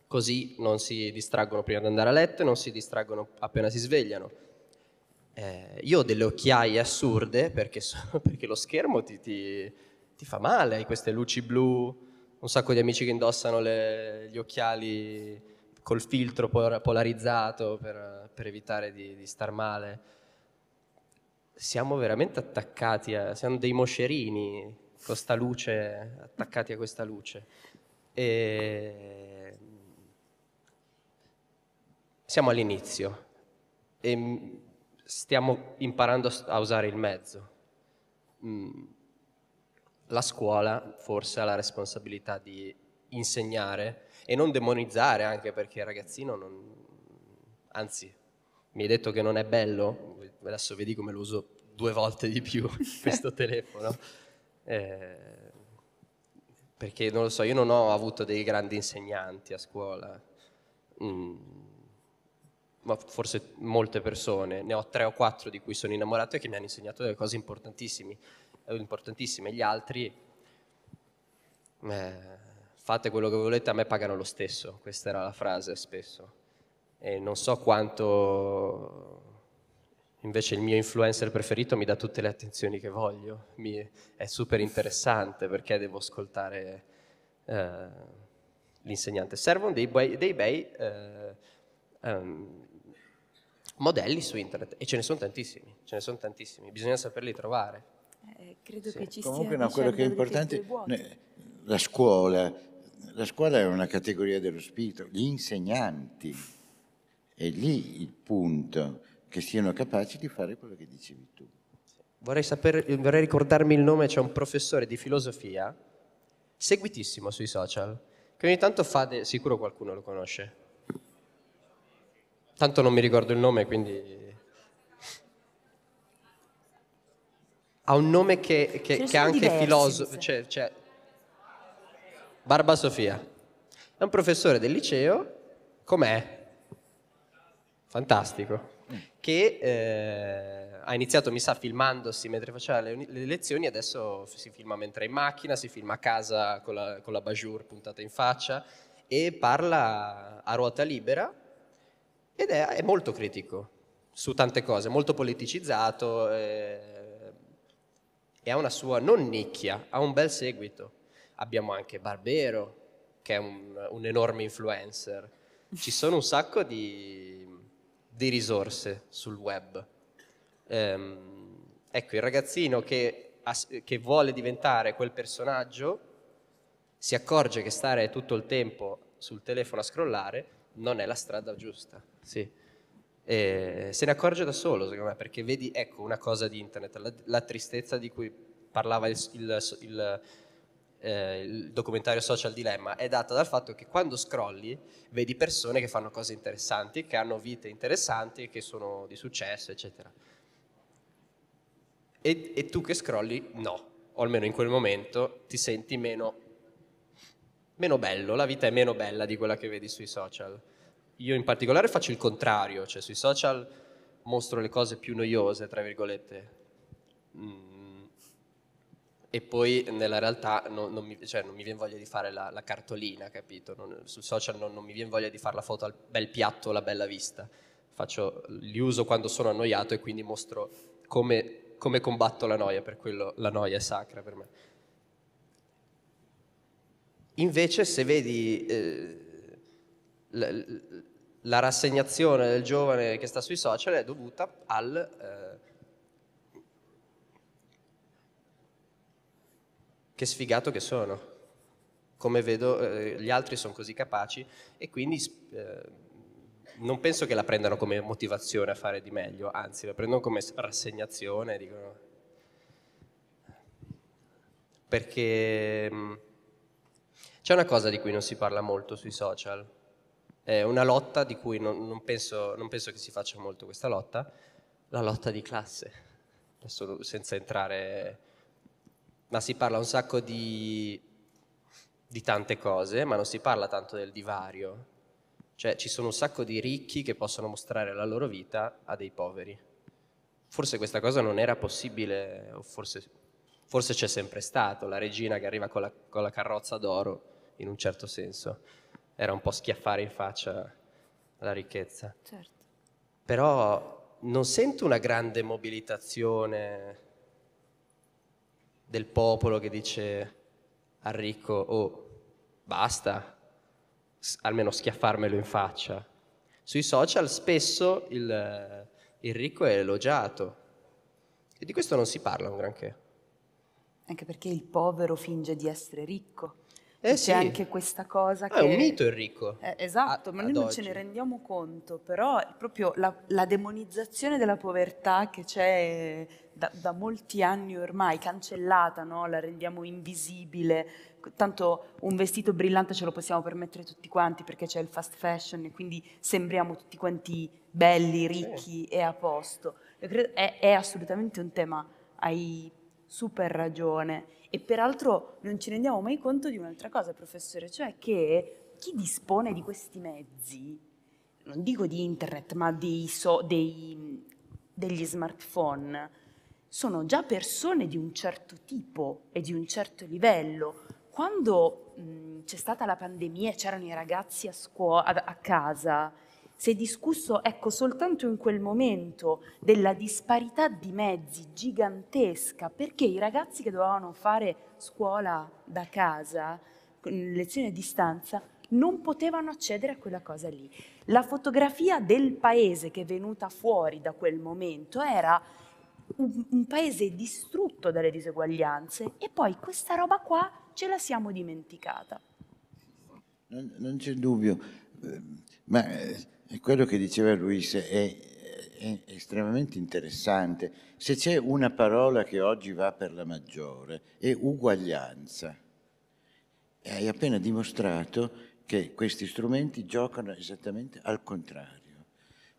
così non si distraggono prima di andare a letto e non si distraggono appena si svegliano. Eh, io ho delle occhiaie assurde perché, so, perché lo schermo ti, ti, ti fa male, hai queste luci blu un sacco di amici che indossano le, gli occhiali col filtro polarizzato per, per evitare di, di, star male. Siamo veramente attaccati, a, siamo dei moscerini luce, attaccati a questa luce. E siamo all'inizio e stiamo imparando a usare il mezzo. Mm la scuola forse ha la responsabilità di insegnare e non demonizzare anche perché il ragazzino non, anzi mi hai detto che non è bello adesso vedi come lo uso due volte di più questo telefono eh, perché non lo so io non ho avuto dei grandi insegnanti a scuola mm, ma forse molte persone ne ho tre o quattro di cui sono innamorato e che mi hanno insegnato delle cose importantissime eh, importantissime, gli altri eh, fate quello che volete, a me pagano lo stesso, questa era la frase spesso. E non so quanto invece il mio influencer preferito mi dà tutte le attenzioni che voglio, mi, è super interessante perché devo ascoltare eh, l'insegnante. Servono dei, bei, dei bei eh, um, modelli su internet e ce ne sono tantissimi, ce ne sono tantissimi, bisogna saperli trovare. Eh, credo sì, che ci sia. comunque, stia no, quello che è diciamo, importante la scuola, la scuola è una categoria dello spirito, gli insegnanti, è lì il punto, che siano capaci di fare quello che dicevi tu. Vorrei, sapere, vorrei ricordarmi il nome, c'è un professore di filosofia, seguitissimo sui social, che ogni tanto fa, de- sicuro qualcuno lo conosce, tanto non mi ricordo il nome, quindi ha un nome che, che, che anche filosofo. Cioè, cioè, Barba Sofia. È un professore del liceo, com'è? Fantastico. Che eh, ha iniziato, mi sa, filmandosi mentre faceva le, le, lezioni, adesso si filma mentre è in macchina, si filma a casa con la, con la Bajour puntata in faccia e parla a ruota libera ed è, è molto critico su tante cose, molto politicizzato. Eh, e ha una sua non nicchia, ha un bel seguito. Abbiamo anche Barbero, che è un, un enorme influencer. Ci sono un sacco di, di risorse sul web. Ehm, ecco, il ragazzino che, che vuole diventare quel personaggio si accorge che stare tutto il tempo sul telefono a scrollare non è la strada giusta. Sì. E se ne accorge da solo, secondo me, perché vedi, ecco, una cosa di internet, la, la tristezza di cui parlava il, il, il, eh, il, documentario Social Dilemma è data dal fatto che quando scrolli vedi persone che fanno cose interessanti, che hanno vite interessanti, che sono di successo, eccetera. E, e tu che scrolli, no, o almeno in quel momento ti senti meno, meno bello, la vita è meno bella di quella che vedi sui social io in particolare faccio il contrario, cioè sui social mostro le cose più noiose, tra virgolette. Mm. E poi nella realtà non, non, mi, cioè non, mi, viene voglia di fare la, la cartolina, capito? Non, sul social non, mi viene voglia di fare la foto al bel piatto o alla bella vista. Faccio, li uso quando sono annoiato e quindi mostro come, come combatto la noia, per quello la noia è sacra per me. Invece se vedi... Eh, la rassegnazione del giovane che sta sui social è dovuta al... Eh, che sfigato che sono. Come vedo, eh, gli altri sono così capaci e quindi eh, non penso che la prendano come motivazione a fare di meglio, anzi la prendono come rassegnazione, dicono. Perché mm, c'è una cosa di cui non si parla molto sui social, eh, una lotta di cui non, non, penso, non, penso, che si faccia molto questa lotta, la lotta di classe, adesso senza entrare, ma si parla un sacco di, di tante cose, ma non si parla tanto del divario, cioè ci sono un sacco di ricchi che possono mostrare la loro vita a dei poveri. Forse questa cosa non era possibile, o forse, forse c'è sempre stato, la regina che arriva con la, con la carrozza d'oro, in un certo senso era un po' schiaffare in faccia la ricchezza. Certo. Però non sento una grande mobilitazione del popolo che dice al ricco, oh, basta, almeno schiaffarmelo in faccia. Sui social spesso il, il ricco è elogiato e di questo non si parla un granché. Anche perché il povero finge di essere ricco. Eh c'è sì. anche questa cosa ah, che... È un mito Enrico. Eh, esatto, a, ma noi non oggi. ce ne rendiamo conto, però proprio la, la demonizzazione della povertà che c'è da, da molti anni ormai, cancellata, no? la rendiamo invisibile, tanto un vestito brillante ce lo possiamo permettere tutti quanti perché c'è il fast fashion e quindi sembriamo tutti quanti belli, ricchi eh. e a posto. È, è assolutamente un tema, hai super ragione. E peraltro non ci rendiamo mai conto di un'altra cosa, professore, cioè che chi dispone di questi mezzi, non dico di internet, ma dei so, dei, degli smartphone, sono già persone di un certo tipo e di un certo livello. Quando mh, c'è stata la pandemia e c'erano i ragazzi a, scuola, a, a casa, si è discusso ecco, soltanto in quel momento della disparità di mezzi gigantesca, perché i ragazzi che dovevano fare scuola da casa, lezioni a distanza, non potevano accedere a quella cosa lì. La fotografia del paese che è venuta fuori da quel momento era un, un, paese distrutto dalle diseguaglianze e poi questa roba qua ce la siamo dimenticata. Non, non c'è dubbio, eh, ma eh, e quello che diceva Luis è, è estremamente interessante. Se c'è una parola che oggi va per la maggiore è uguaglianza. E hai appena dimostrato che questi strumenti giocano esattamente al contrario,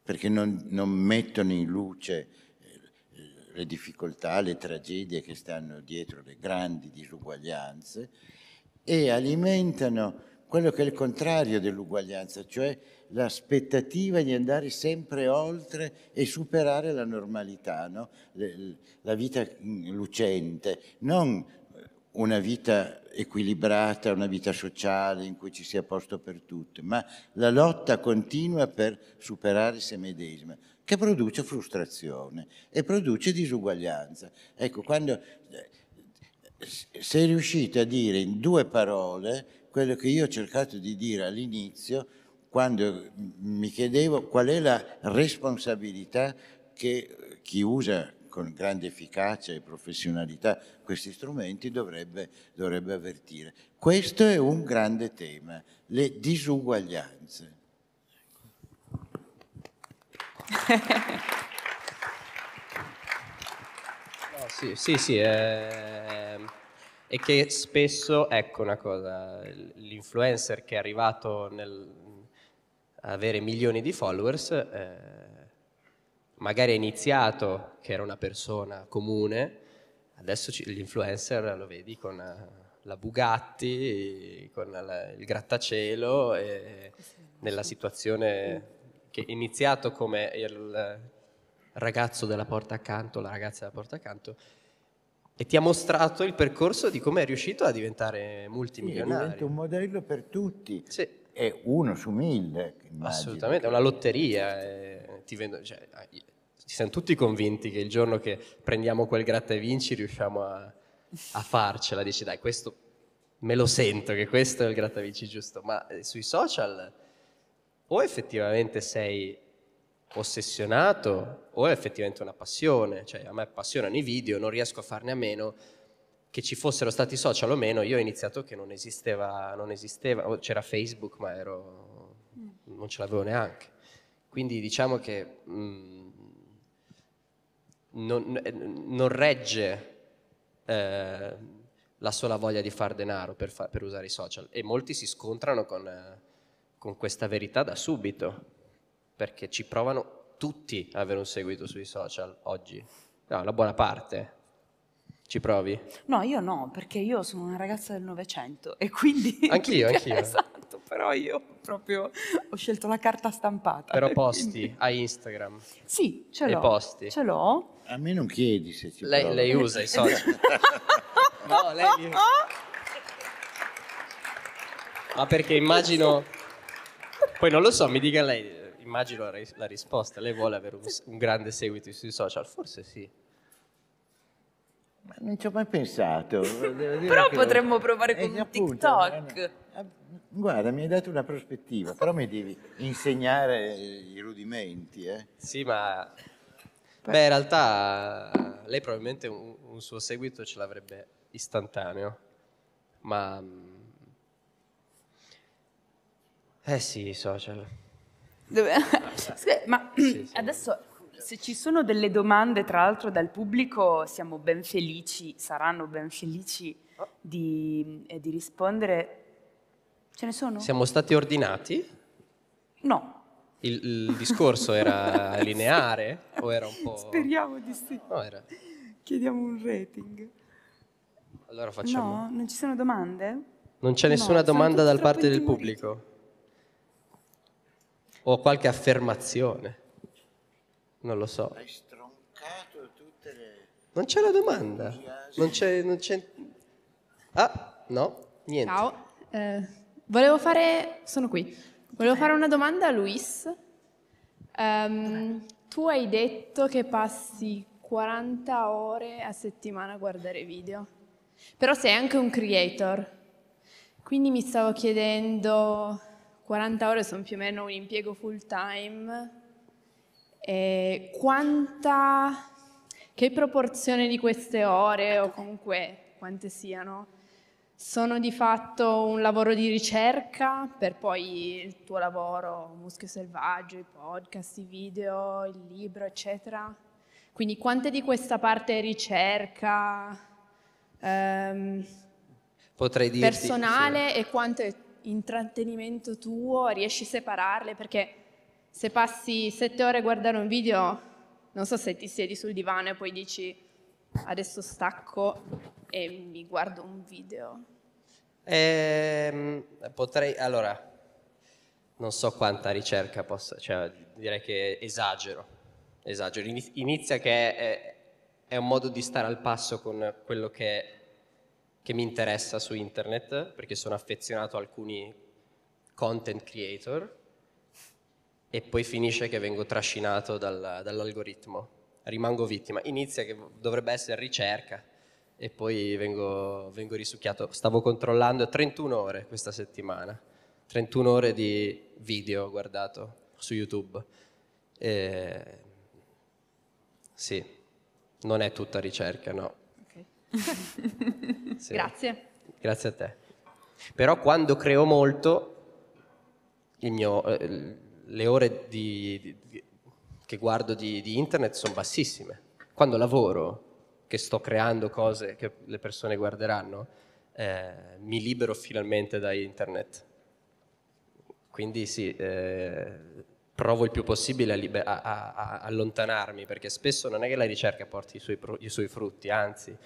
perché non, non mettono in luce eh, le difficoltà, le tragedie che stanno dietro le grandi disuguaglianze e alimentano quello che è il contrario dell'uguaglianza, cioè l'aspettativa di andare sempre oltre e superare la normalità, no? la vita lucente, non una vita equilibrata, una vita sociale in cui ci sia posto per tutti, ma la lotta continua per superare se medesima, che produce frustrazione e produce disuguaglianza. Ecco, quando eh, sei riuscito a dire in due parole quello che io ho cercato di dire all'inizio quando mi chiedevo qual è la responsabilità che chi usa con grande efficacia e professionalità questi strumenti dovrebbe, dovrebbe avvertire. Questo è un grande tema, le disuguaglianze. No, sì, sì, sì. Eh e che spesso, ecco una cosa, l'influencer che è arrivato nel avere milioni di followers, eh, magari ha iniziato che era una persona comune, adesso ci, l'influencer lo vedi con eh, la Bugatti, con la, il grattacielo, e nella situazione che è iniziato come il ragazzo della porta accanto, la ragazza della porta accanto, e ti ha mostrato il percorso di come è riuscito a diventare multimilionario. Sì, diventa un modello per tutti. Sì. È uno su mille. Immagino. Assolutamente, è una lotteria. Eh, ti vendo, cioè, ah, siamo tutti convinti che il giorno che prendiamo quel gratta e vinci riusciamo a, a farcela. Dici dai, questo me lo sento che questo è il gratta vinci giusto, ma eh, sui social o effettivamente sei ossessionato o è effettivamente una passione, cioè a me appassionano i video, non riesco a farne a meno, che ci fossero stati social o meno, io ho iniziato che non esisteva, non esisteva c'era Facebook ma ero, mm. non ce l'avevo neanche. Quindi diciamo che mh, mm, non, eh, non, regge eh, la sola voglia di far denaro per, fa, per, usare i social e molti si scontrano con, eh, con questa verità da subito perché ci provano tutti ad avere un seguito sui social oggi. No, la buona parte. Ci provi? No, io no, perché io sono una ragazza del Novecento e quindi... Anch'io, cioè, anch'io. Esatto, però io proprio ho scelto la carta stampata. Però posti quindi... a Instagram. Sì, ce l'ho. E posti. Ce l'ho. A me non chiedi se ci Lei, provo. lei usa i social. no, lei... Ma perché immagino... Poi non lo so, mi dica lei immagino la, ris- la, risposta. Lei vuole avere un, un grande seguito sui social? Forse sì. Ma non ci ho mai pensato. però potremmo lo... provare eh, con eh, TikTok. Eh, guarda, mi hai dato una prospettiva, però mi devi insegnare i rudimenti. Eh. Sì, ma... Beh, in realtà lei probabilmente un, un suo seguito ce l'avrebbe istantaneo, ma... Mm, eh sì, i social. Dove... Scusa, ma sì, sì. adesso se ci sono delle domande, tra l'altro, dal pubblico, siamo ben felici, saranno ben felici di, eh, di rispondere. Ce ne sono? Siamo stati ordinati? No. Il, il discorso era lineare o era un po'... Speriamo di sì. No, era... Chiediamo un rating. Allora facciamo... No, non ci sono domande? Non c'è nessuna no, domanda da parte del pubblico? o qualche affermazione. Non lo so. Hai stroncato tutte le... Non c'è la domanda. Non c'è, non c'è... Ah, no, niente. Ciao. Eh, volevo fare... Sono qui. Volevo fare una domanda a Luis. Um, tu hai detto che passi 40 ore a settimana a guardare video, però sei anche un creator. Quindi mi stavo chiedendo 40 ore sono più o meno un impiego full time. E quanta, che proporzione di queste ore, o comunque quante siano, sono di fatto un lavoro di ricerca per poi il tuo lavoro, Muschio Selvaggio, i podcast, i video, il libro, eccetera. Quindi quante di questa parte è ricerca ehm, Potrei dirti, personale sì. e quante intrattenimento tuo, riesci a separarle perché se passi sette ore a guardare un video, non so se ti siedi sul divano e poi dici adesso stacco e mi guardo un video. Eh, potrei, allora, non so quanta ricerca possa, cioè direi che esagero, esagero. Inizia che è, è un modo di stare al passo con quello che che mi interessa su internet, perché sono affezionato a alcuni content creator, e poi finisce che vengo trascinato dal, dall'algoritmo, rimango vittima. Inizia che dovrebbe essere ricerca e poi vengo, vengo risucchiato. Stavo controllando 31 ore questa settimana, 31 ore di video guardato su YouTube. E... Sì, non è tutta ricerca, no. sì. Grazie. Grazie a te. Però quando creo molto, mio, eh, le ore di, di, che guardo di, di internet sono bassissime. Quando lavoro, che sto creando cose che le persone guarderanno, eh, mi libero finalmente da internet. Quindi sì, eh, provo il più possibile a, liber- a, a, a, allontanarmi, perché spesso non è che la ricerca porti i suoi, pro- i suoi frutti, anzi,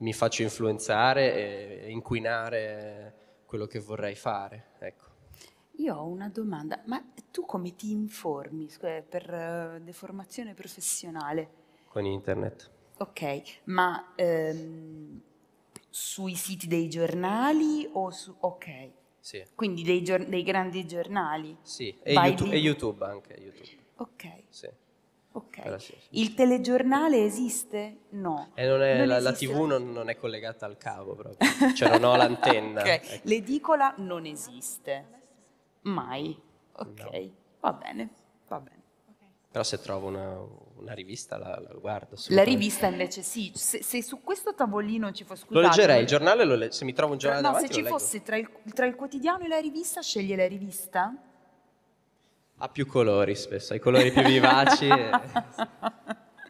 mi faccio influenzare e inquinare quello che vorrei fare. Ecco. Io ho una domanda, ma tu come ti informi eh, per eh, deformazione professionale? Con internet. Ok, ma ehm, sui siti dei giornali o su... Ok. Sì. Quindi dei, gior- dei grandi giornali. Sì, e YouTube, di... e YouTube anche. YouTube. Ok. Sì. Okay. Il telegiornale esiste? No. Eh, è, la, la, TV non, non, è collegata al cavo proprio, cioè non ho l'antenna. okay. ecco. L'edicola non esiste, mai. Ok, no. va bene, va bene. Okay. Però se trovo una, una rivista la, la guardo. La rivista invece sì, se, se, su questo tavolino ci fosse... lo leggerei, il giornale, le, se mi trovo un giornale no, davanti No, se ci fosse tra il, tra il quotidiano e la rivista, sceglie la rivista? Ha più colori spesso, ha i colori più vivaci. e...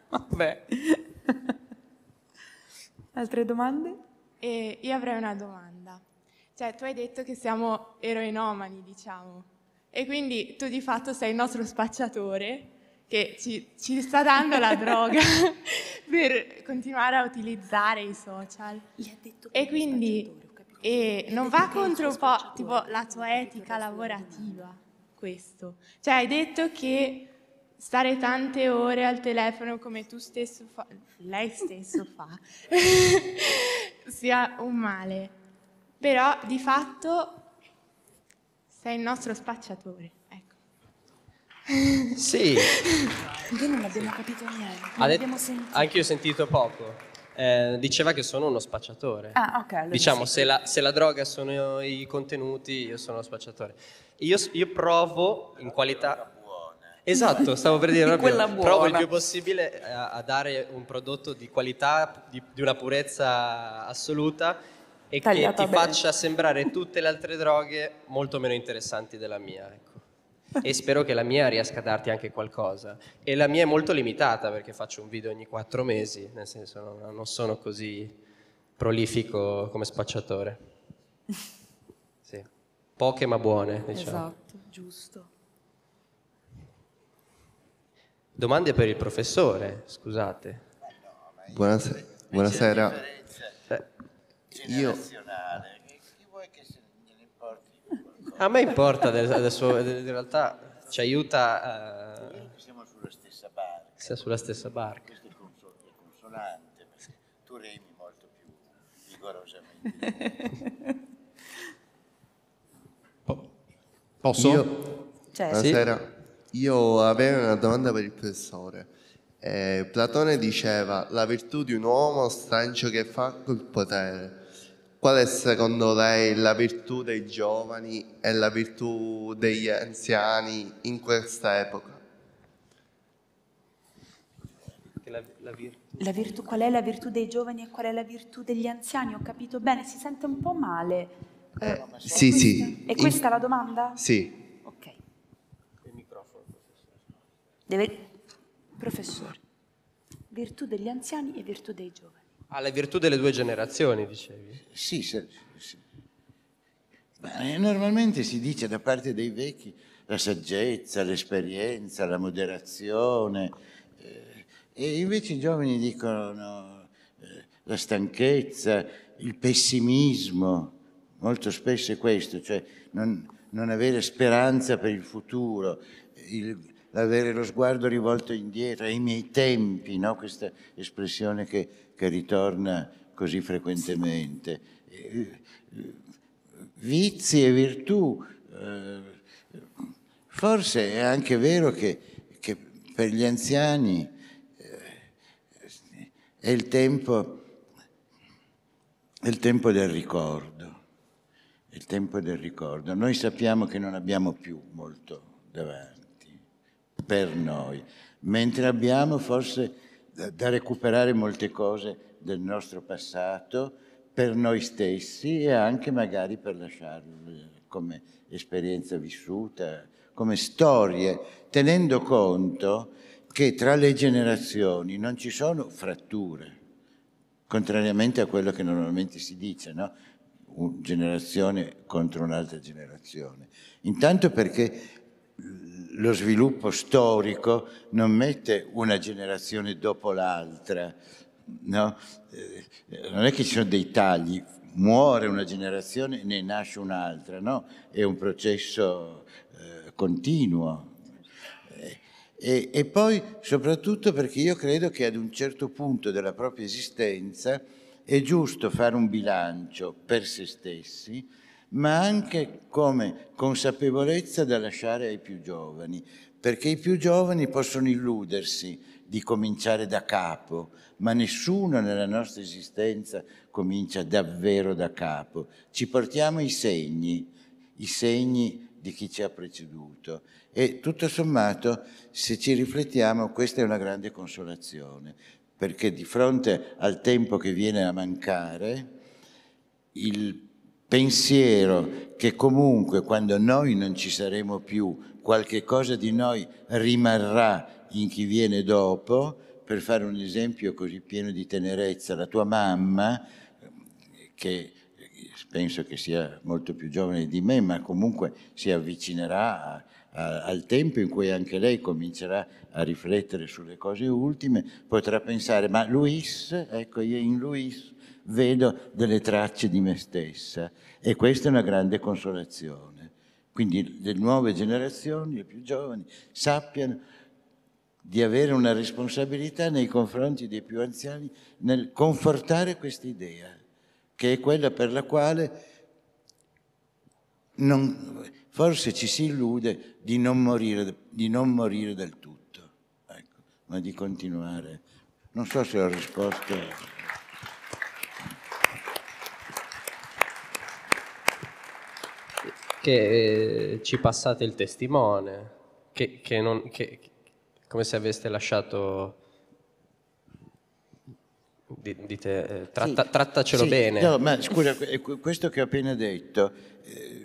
Vabbè. Altre domande? E io avrei una domanda. Cioè, tu hai detto che siamo eroinomani, diciamo, e quindi tu di fatto sei il nostro spacciatore che ci, ci sta dando la droga per continuare a utilizzare i social. e quindi e non va contro un po' tipo la tua etica lavorativa questo. Cioè hai detto che stare tante ore al telefono come tu stesso fa, lei stesso fa, sia un male. Però di fatto sei il nostro spacciatore. Ecco. Sì. Noi non abbiamo capito niente. Abbiamo Anche io ho sentito poco. Eh, diceva che sono uno spacciatore. Ah, okay, allora diciamo, se, la, se la droga sono i contenuti, io sono uno spacciatore. Io, io provo in qualità... Esatto, stavo per dire proprio, provo il più possibile a, eh, a, dare un prodotto di qualità, di, di una purezza assoluta e Tagliata che ti bene. faccia sembrare tutte le altre droghe molto meno interessanti della mia. Ecco. E spero che la mia riesca a darti anche qualcosa. E la mia è molto limitata perché faccio un video ogni quattro mesi, nel senso non, non sono così prolifico come spacciatore. poche ma buone. Diciamo. Esatto, giusto. Domande per il professore, scusate. Buonasera. Buonasera. Eh, io... A me importa, adesso, in realtà ci aiuta a... Eh, siamo sulla stessa barca. Siamo sulla stessa barca. Questo è, è consolante, perché tu remi molto più vigorosamente. Posso? Io, certo. Buonasera. Io avevo una domanda per il professore. Eh, Platone diceva la virtù di un uomo strancio che fa col potere. Qual è secondo lei la virtù dei giovani e la virtù degli anziani in questa epoca? La, la, virtù. la, virtù. qual è la virtù dei giovani e qual è la virtù degli anziani? Ho capito bene, si sente un po' male. Eh, sì, questa? sì. E questa è la domanda? Sì. Ok. Il microfono, professore. Deve... Professore, virtù degli anziani e virtù dei giovani. Ah, la virtù delle due generazioni, dicevi? Sì, sì. sì. Beh, normalmente si dice da parte dei vecchi la saggezza, l'esperienza, la moderazione, eh, e invece i giovani dicono no, eh, la stanchezza, il pessimismo molto spesso è questo, cioè non, non avere speranza per il futuro, il, l'avere lo sguardo rivolto indietro, ai miei tempi, no? questa espressione che, che, ritorna così frequentemente. Eh, vizi e virtù, eh, forse è anche vero che, che per gli anziani eh, è il tempo, è il tempo del ricordo il tempo del ricordo. Noi sappiamo che non abbiamo più molto davanti per noi, mentre abbiamo forse da, recuperare molte cose del nostro passato per noi stessi e anche magari per lasciarle eh, come esperienza vissuta, come storie, tenendo conto che tra le generazioni non ci sono fratture, contrariamente a quello che normalmente si dice, no? generazione contro un'altra generazione. Intanto perché lo sviluppo storico non mette una generazione dopo l'altra, no? Eh, non è che ci sono dei tagli, muore una generazione e ne nasce un'altra, no? è un processo eh, continuo. Eh, e, e, poi soprattutto perché io credo che ad un certo punto della propria esistenza è giusto fare un bilancio per se stessi, ma anche come consapevolezza da lasciare ai più giovani, perché i più giovani possono illudersi di cominciare da capo, ma nessuno nella nostra esistenza comincia davvero da capo. Ci portiamo i segni, i segni di chi ci ha preceduto e tutto sommato, se ci riflettiamo, questa è una grande consolazione, perché di fronte al tempo che viene a mancare, il pensiero che comunque quando noi non ci saremo più, qualche cosa di noi rimarrà in chi viene dopo, per fare un esempio così pieno di tenerezza, la tua mamma, che penso che sia molto più giovane di me, ma comunque si avvicinerà a a, al tempo in cui anche lei comincerà a riflettere sulle cose ultime, potrà pensare, ma Luis, ecco io in Luis vedo delle tracce di me stessa e questa è una grande consolazione. Quindi le nuove generazioni, le più giovani, sappiano di avere una responsabilità nei confronti dei più anziani nel confortare questa idea, che è quella per la quale non, forse ci si illude di non morire, di non morire del tutto, ecco, ma di continuare. Non so se ho risposto. Che eh, ci passate il testimone, che, che non, che, come se aveste lasciato dite, eh, tratta, sì, trattacelo sì, bene. No, ma scusa, questo che ho appena detto, eh,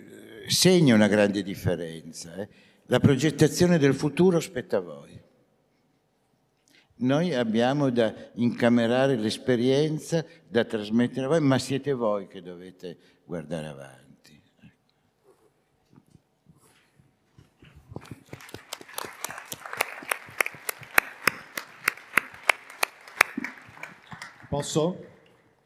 segna una grande differenza. Eh? La progettazione del futuro spetta a voi. Noi abbiamo da incamerare l'esperienza, da trasmettere a voi, ma siete voi che dovete guardare avanti. Posso?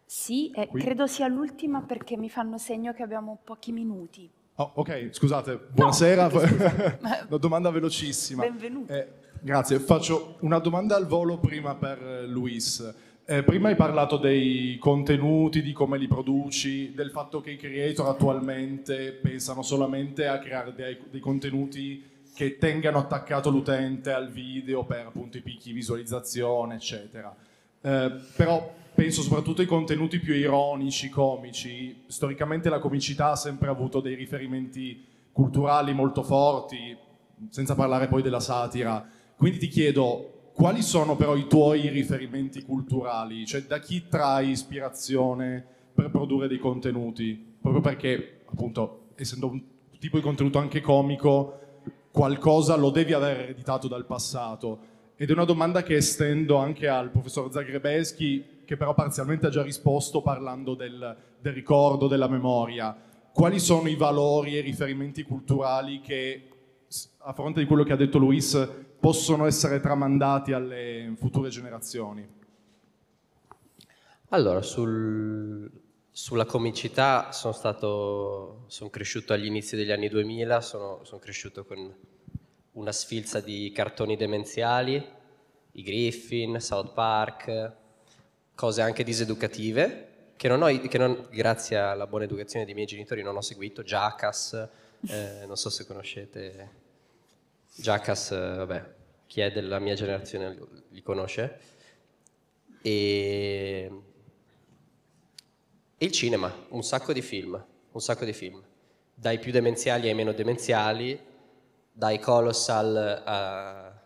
Sì, eh, credo sia l'ultima perché mi fanno segno che abbiamo pochi minuti. Oh, ok, scusate, buonasera. No, una domanda velocissima. Benvenuto. Eh, grazie, faccio una domanda al volo prima per eh, Luis. Eh, prima hai parlato dei contenuti, di come li produci, del fatto che i creator attualmente pensano solamente a creare dei, dei contenuti che tengano attaccato l'utente al video per appunto i picchi di visualizzazione, eccetera. Eh, però penso soprattutto ai contenuti più ironici, comici. Storicamente la comicità ha sempre avuto dei riferimenti culturali molto forti, senza parlare poi della satira. Quindi ti chiedo, quali sono però i tuoi riferimenti culturali? Cioè da chi trai ispirazione per produrre dei contenuti? Proprio perché, appunto, essendo un tipo di contenuto anche comico, qualcosa lo devi aver ereditato dal passato. Ed è una domanda che estendo anche al professor Zagrebeschi, che però parzialmente ha già risposto parlando del, del ricordo, della memoria. Quali sono i valori e i riferimenti culturali che, a fronte di quello che ha detto Luis, possono essere tramandati alle future generazioni? Allora, sul, sulla comicità sono, stato, sono cresciuto agli inizi degli anni 2000, sono, sono cresciuto con una sfilza di cartoni demenziali, i Griffin, South Park, cose anche diseducative che non ho, che non, grazie alla buona educazione dei miei genitori non ho seguito, Jackass, eh, non so se conoscete Jackass, eh, vabbè, chi è della mia generazione li conosce, e, e il cinema, un sacco di film, un sacco di film, dai più demenziali ai meno demenziali, dai Colossal a,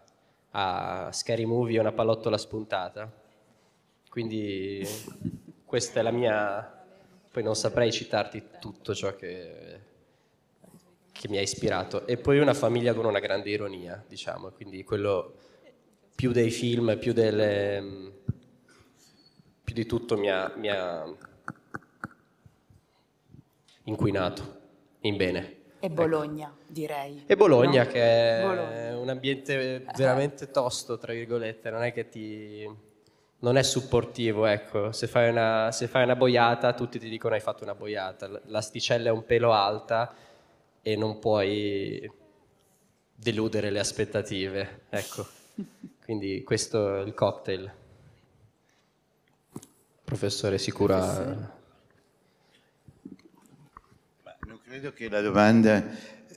a Scary Movie e una pallottola spuntata quindi questa è la mia... Poi non saprei citarti tutto ciò che, che mi ha ispirato. E poi una famiglia con una grande ironia, diciamo, quindi quello più dei film, più delle... più di tutto mi ha, mi ha inquinato in bene. E ecco. Bologna, ecco. direi. E Bologna, no? che è Bologna. un ambiente veramente tosto, tra virgolette, non è che ti non è supportivo, ecco, se fai, una, se fai una boiata tutti ti dicono hai fatto una boiata, l'asticella è un pelo alta e non puoi deludere le aspettative, ecco, quindi questo è il cocktail. Professore, sicura... Professore. non credo che la domanda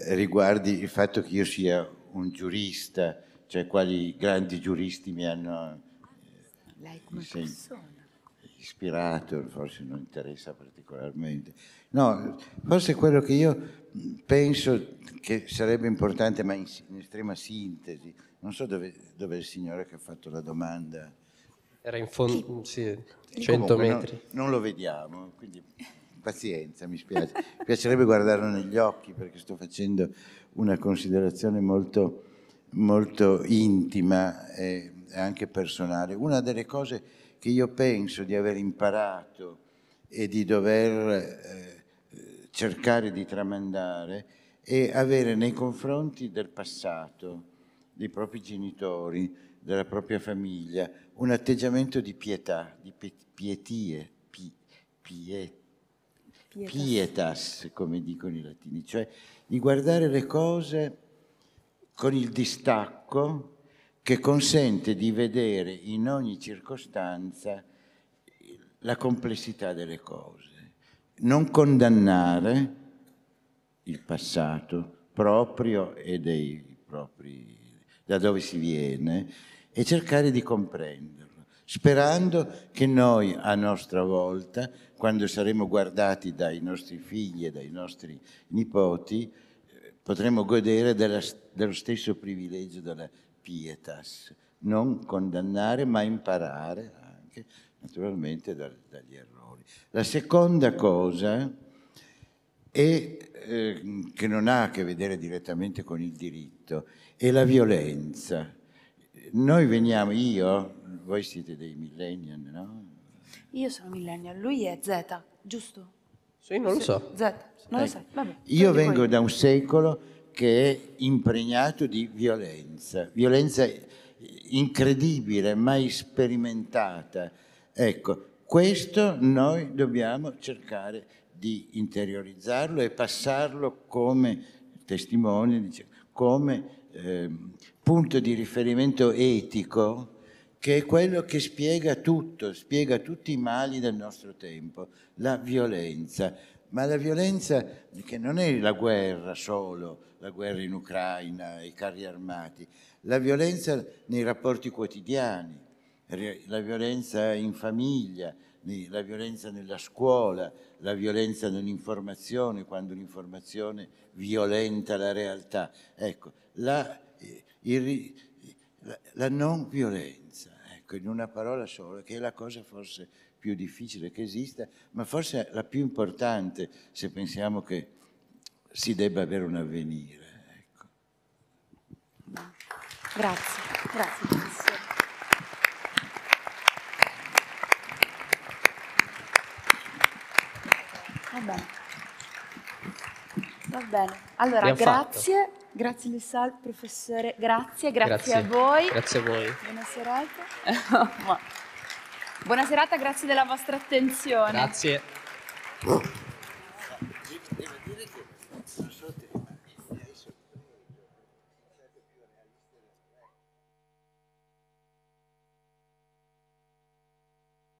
riguardi il fatto che io sia un giurista, cioè quali grandi giuristi mi hanno lei come sei, persona. Ispirato, forse non interessa particolarmente. No, forse quello che io penso che sarebbe importante, ma in, in estrema sintesi, non so dove, dove, è il signore che ha fatto la domanda. Era in fondo, sì, 100 Comunque, metri. No, non lo vediamo, quindi pazienza, mi spiace. mi piacerebbe guardarlo negli occhi perché sto facendo una considerazione molto, molto intima e e anche personale. Una delle cose che io penso di aver imparato e di dover eh, cercare di tramandare è avere nei confronti del passato, dei propri genitori, della propria famiglia, un atteggiamento di pietà, di pietie, pi, pie, pietas. pietas, come dicono i latini, cioè di guardare le cose con il distacco, che consente di vedere in ogni circostanza la complessità delle cose, non condannare il passato proprio e dei propri, da dove si viene, e cercare di comprenderlo, sperando che noi a nostra volta, quando saremo guardati dai nostri figli e dai nostri nipoti, eh, potremo godere della, dello stesso privilegio, della pietas, non condannare ma imparare anche naturalmente da, dagli errori. La seconda cosa è, eh, che non ha a che vedere direttamente con il diritto è la violenza. Noi veniamo, io, voi siete dei millennial, no? Io sono millennial, lui è Z, giusto? Sì, non lo so. Z, non lo so. Ecco, vabbè, io vengo poi. da un secolo che è impregnato di violenza, violenza incredibile, mai sperimentata. Ecco, questo noi dobbiamo cercare di interiorizzarlo e passarlo come testimone, come eh, punto di riferimento etico che è quello che spiega tutto, spiega tutti i mali del nostro tempo, la violenza. Ma la violenza che non è la guerra solo, la guerra in Ucraina, i carri armati, la violenza nei rapporti quotidiani, la violenza in famiglia, la violenza nella scuola, la violenza nell'informazione, quando l'informazione violenta la realtà. Ecco, la, il, la non violenza, ecco, in una parola sola, che è la cosa forse più difficile che esista, ma forse la più importante se pensiamo che si debba avere un avvenire. Ecco. Grazie, grazie professore. Va bene. Va bene. Allora, grazie, fatto. grazie Lissal, professore, grazie, grazie, grazie, a voi. Grazie a voi. Buona serata. Buona serata, grazie della vostra attenzione. Grazie.